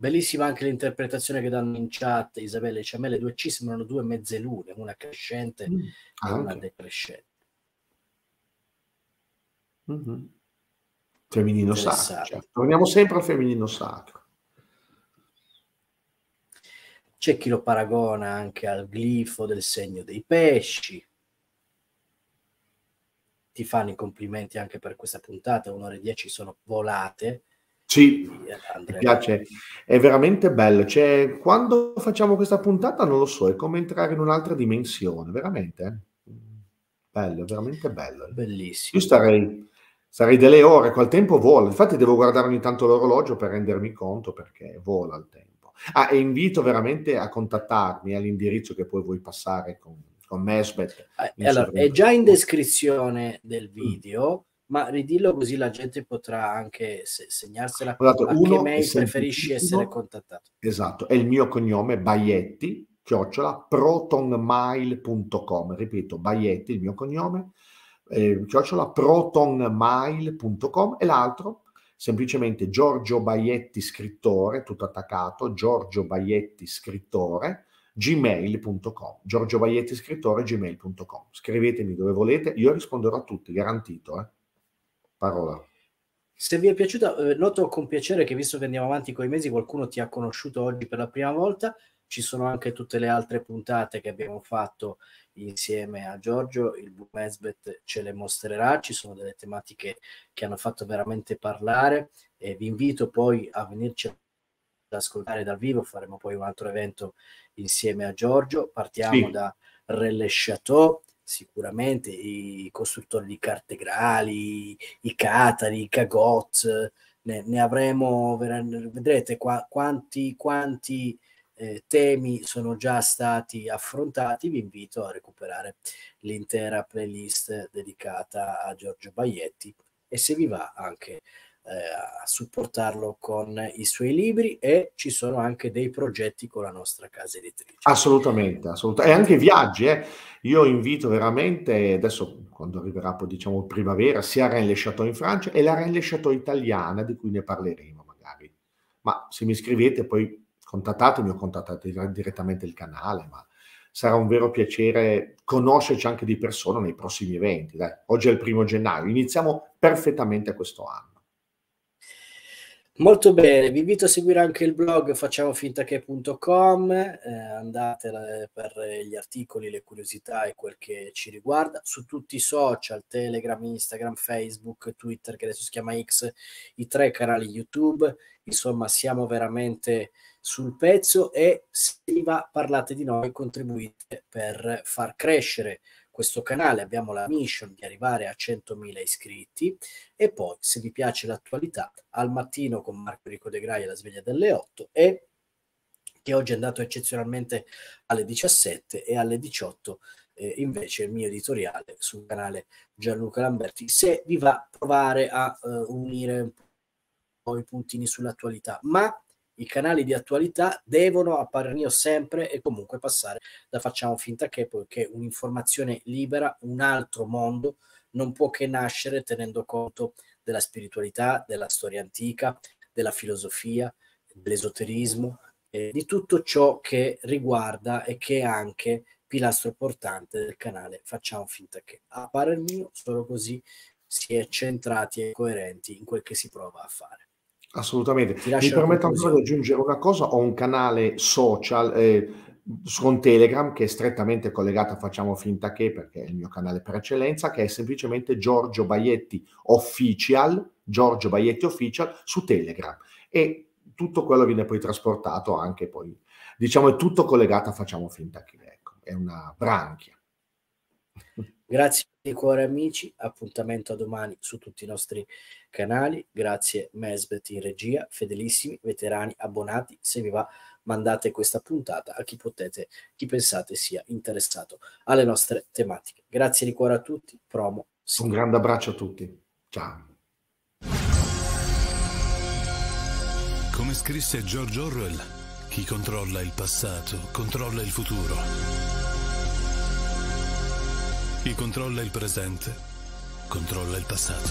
Bellissima anche l'interpretazione che danno in chat Isabella e Ciamelle, due C sembrano due mezzelune, una crescente mm. ah, e una okay. decrescente. Mm-hmm. Femminino sacro. Certo. Torniamo sempre al femminino sacro. C'è chi lo paragona anche al glifo del segno dei pesci. Ti fanno i complimenti anche per questa puntata, un'ora e dieci sono volate sì, mi piace, è veramente bello. Cioè, quando facciamo questa puntata, non lo so, è come entrare in un'altra dimensione, veramente. Eh. Bello, veramente bello. Bellissimo. Io starei, sarei delle ore, quel tempo vola. Infatti devo guardare ogni tanto l'orologio per rendermi conto perché vola il tempo. Ah, e invito veramente a contattarmi eh, all'indirizzo che poi vuoi passare con, con Mesbet. Eh, allora, è già in descrizione del mm. video ma ridillo così la gente potrà anche se, segnarsela. Guardate, anche uno me preferisci essere contattato. Esatto, è il mio cognome Baietti, chiocciola, protonmail.com. Ripeto, Baietti, il mio cognome, eh, chiocciola, protonmail.com e l'altro semplicemente Giorgio Baietti scrittore, tutto attaccato, Giorgio Baietti scrittore, gmail.com, Giorgio Baietti scrittore, gmail.com. Scrivetemi dove volete, io risponderò a tutti, garantito. Eh parola. Se vi è piaciuta, eh, noto con piacere che visto che andiamo avanti con i mesi, qualcuno ti ha conosciuto oggi per la prima volta. Ci sono anche tutte le altre puntate che abbiamo fatto insieme a Giorgio. Il Blue ce le mostrerà. Ci sono delle tematiche che hanno fatto veramente parlare. E vi invito poi a venirci ad ascoltare dal vivo, faremo poi un altro evento insieme a Giorgio. Partiamo sì. da Relais Chateau, sicuramente i costruttori di carte grali, i catari, i cagot, ne, ne avremo, vedrete qua, quanti, quanti eh, temi sono già stati affrontati, vi invito a recuperare l'intera playlist dedicata a Giorgio Baglietti e se vi va anche eh, a supportarlo con i suoi libri e ci sono anche dei progetti con la nostra casa editrice. Assolutamente, assolutamente. E anche viaggi, eh. io invito veramente, adesso quando arriverà poi diciamo primavera, sia Rennes Chateau in Francia e la Rennes Chateau italiana di cui ne parleremo magari. Ma se mi scrivete poi contattatemi o contattate direttamente il canale, ma sarà un vero piacere conoscerci anche di persona nei prossimi eventi. Dai. Oggi è il primo gennaio, iniziamo perfettamente questo anno. Molto bene, vi invito a seguire anche il blog facciamofintache.com, eh, andate eh, per gli articoli, le curiosità e quel che ci riguarda, su tutti i social, Telegram, Instagram, Facebook, Twitter che adesso si chiama X, i tre canali YouTube, insomma siamo veramente sul pezzo e se vi va parlate di noi, contribuite per far crescere questo canale, abbiamo la mission di arrivare a 100.000 iscritti e poi se vi piace l'attualità al mattino con Marco Rico De Grai alla sveglia delle 8 e che oggi è andato eccezionalmente alle 17 e alle 18 eh, invece il mio editoriale sul canale Gianluca Lamberti se vi va provare a eh, unire un po' i puntini sull'attualità ma i canali di attualità devono a parer mio, sempre e comunque passare da facciamo finta che poiché un'informazione libera, un altro mondo non può che nascere tenendo conto della spiritualità, della storia antica, della filosofia, dell'esoterismo, eh, di tutto ciò che riguarda e che è anche pilastro portante del canale Facciamo finta che. A parer mio, solo così si è centrati e coerenti in quel che si prova a fare. Assolutamente. Mi permetto ancora di aggiungere una cosa, ho un canale social eh, con Telegram che è strettamente collegato Facciamo Finta Che, perché è il mio canale per eccellenza, che è semplicemente Giorgio Baietti Official, Giorgio Baietti Official su Telegram. E tutto quello viene poi trasportato anche poi, diciamo, è tutto collegato Facciamo Finta Che, ecco, è una branchia. Grazie di cuore amici, appuntamento a domani su tutti i nostri canali, grazie Mesbet in regia, fedelissimi, veterani, abbonati, se vi va mandate questa puntata a chi potete, chi pensate sia interessato alle nostre tematiche. Grazie di cuore a tutti, promo. Sì. Un grande abbraccio a tutti, ciao. Come scrisse George Orwell, chi controlla il passato controlla il futuro. Chi controlla il presente, controlla il passato.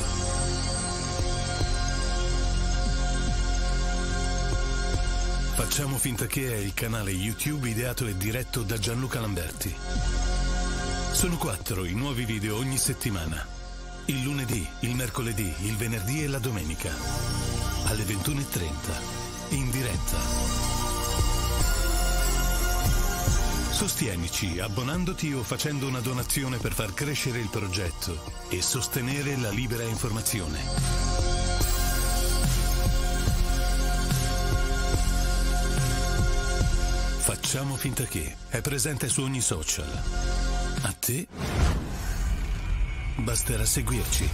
Facciamo finta che è il canale YouTube ideato e diretto da Gianluca Lamberti. Sono quattro i nuovi video ogni settimana. Il lunedì, il mercoledì, il venerdì e la domenica. Alle 21.30. In diretta. Sostienici abbonandoti o facendo una donazione per far crescere il progetto e sostenere la libera informazione. Facciamo finta che è presente su ogni social. A te basterà seguirci.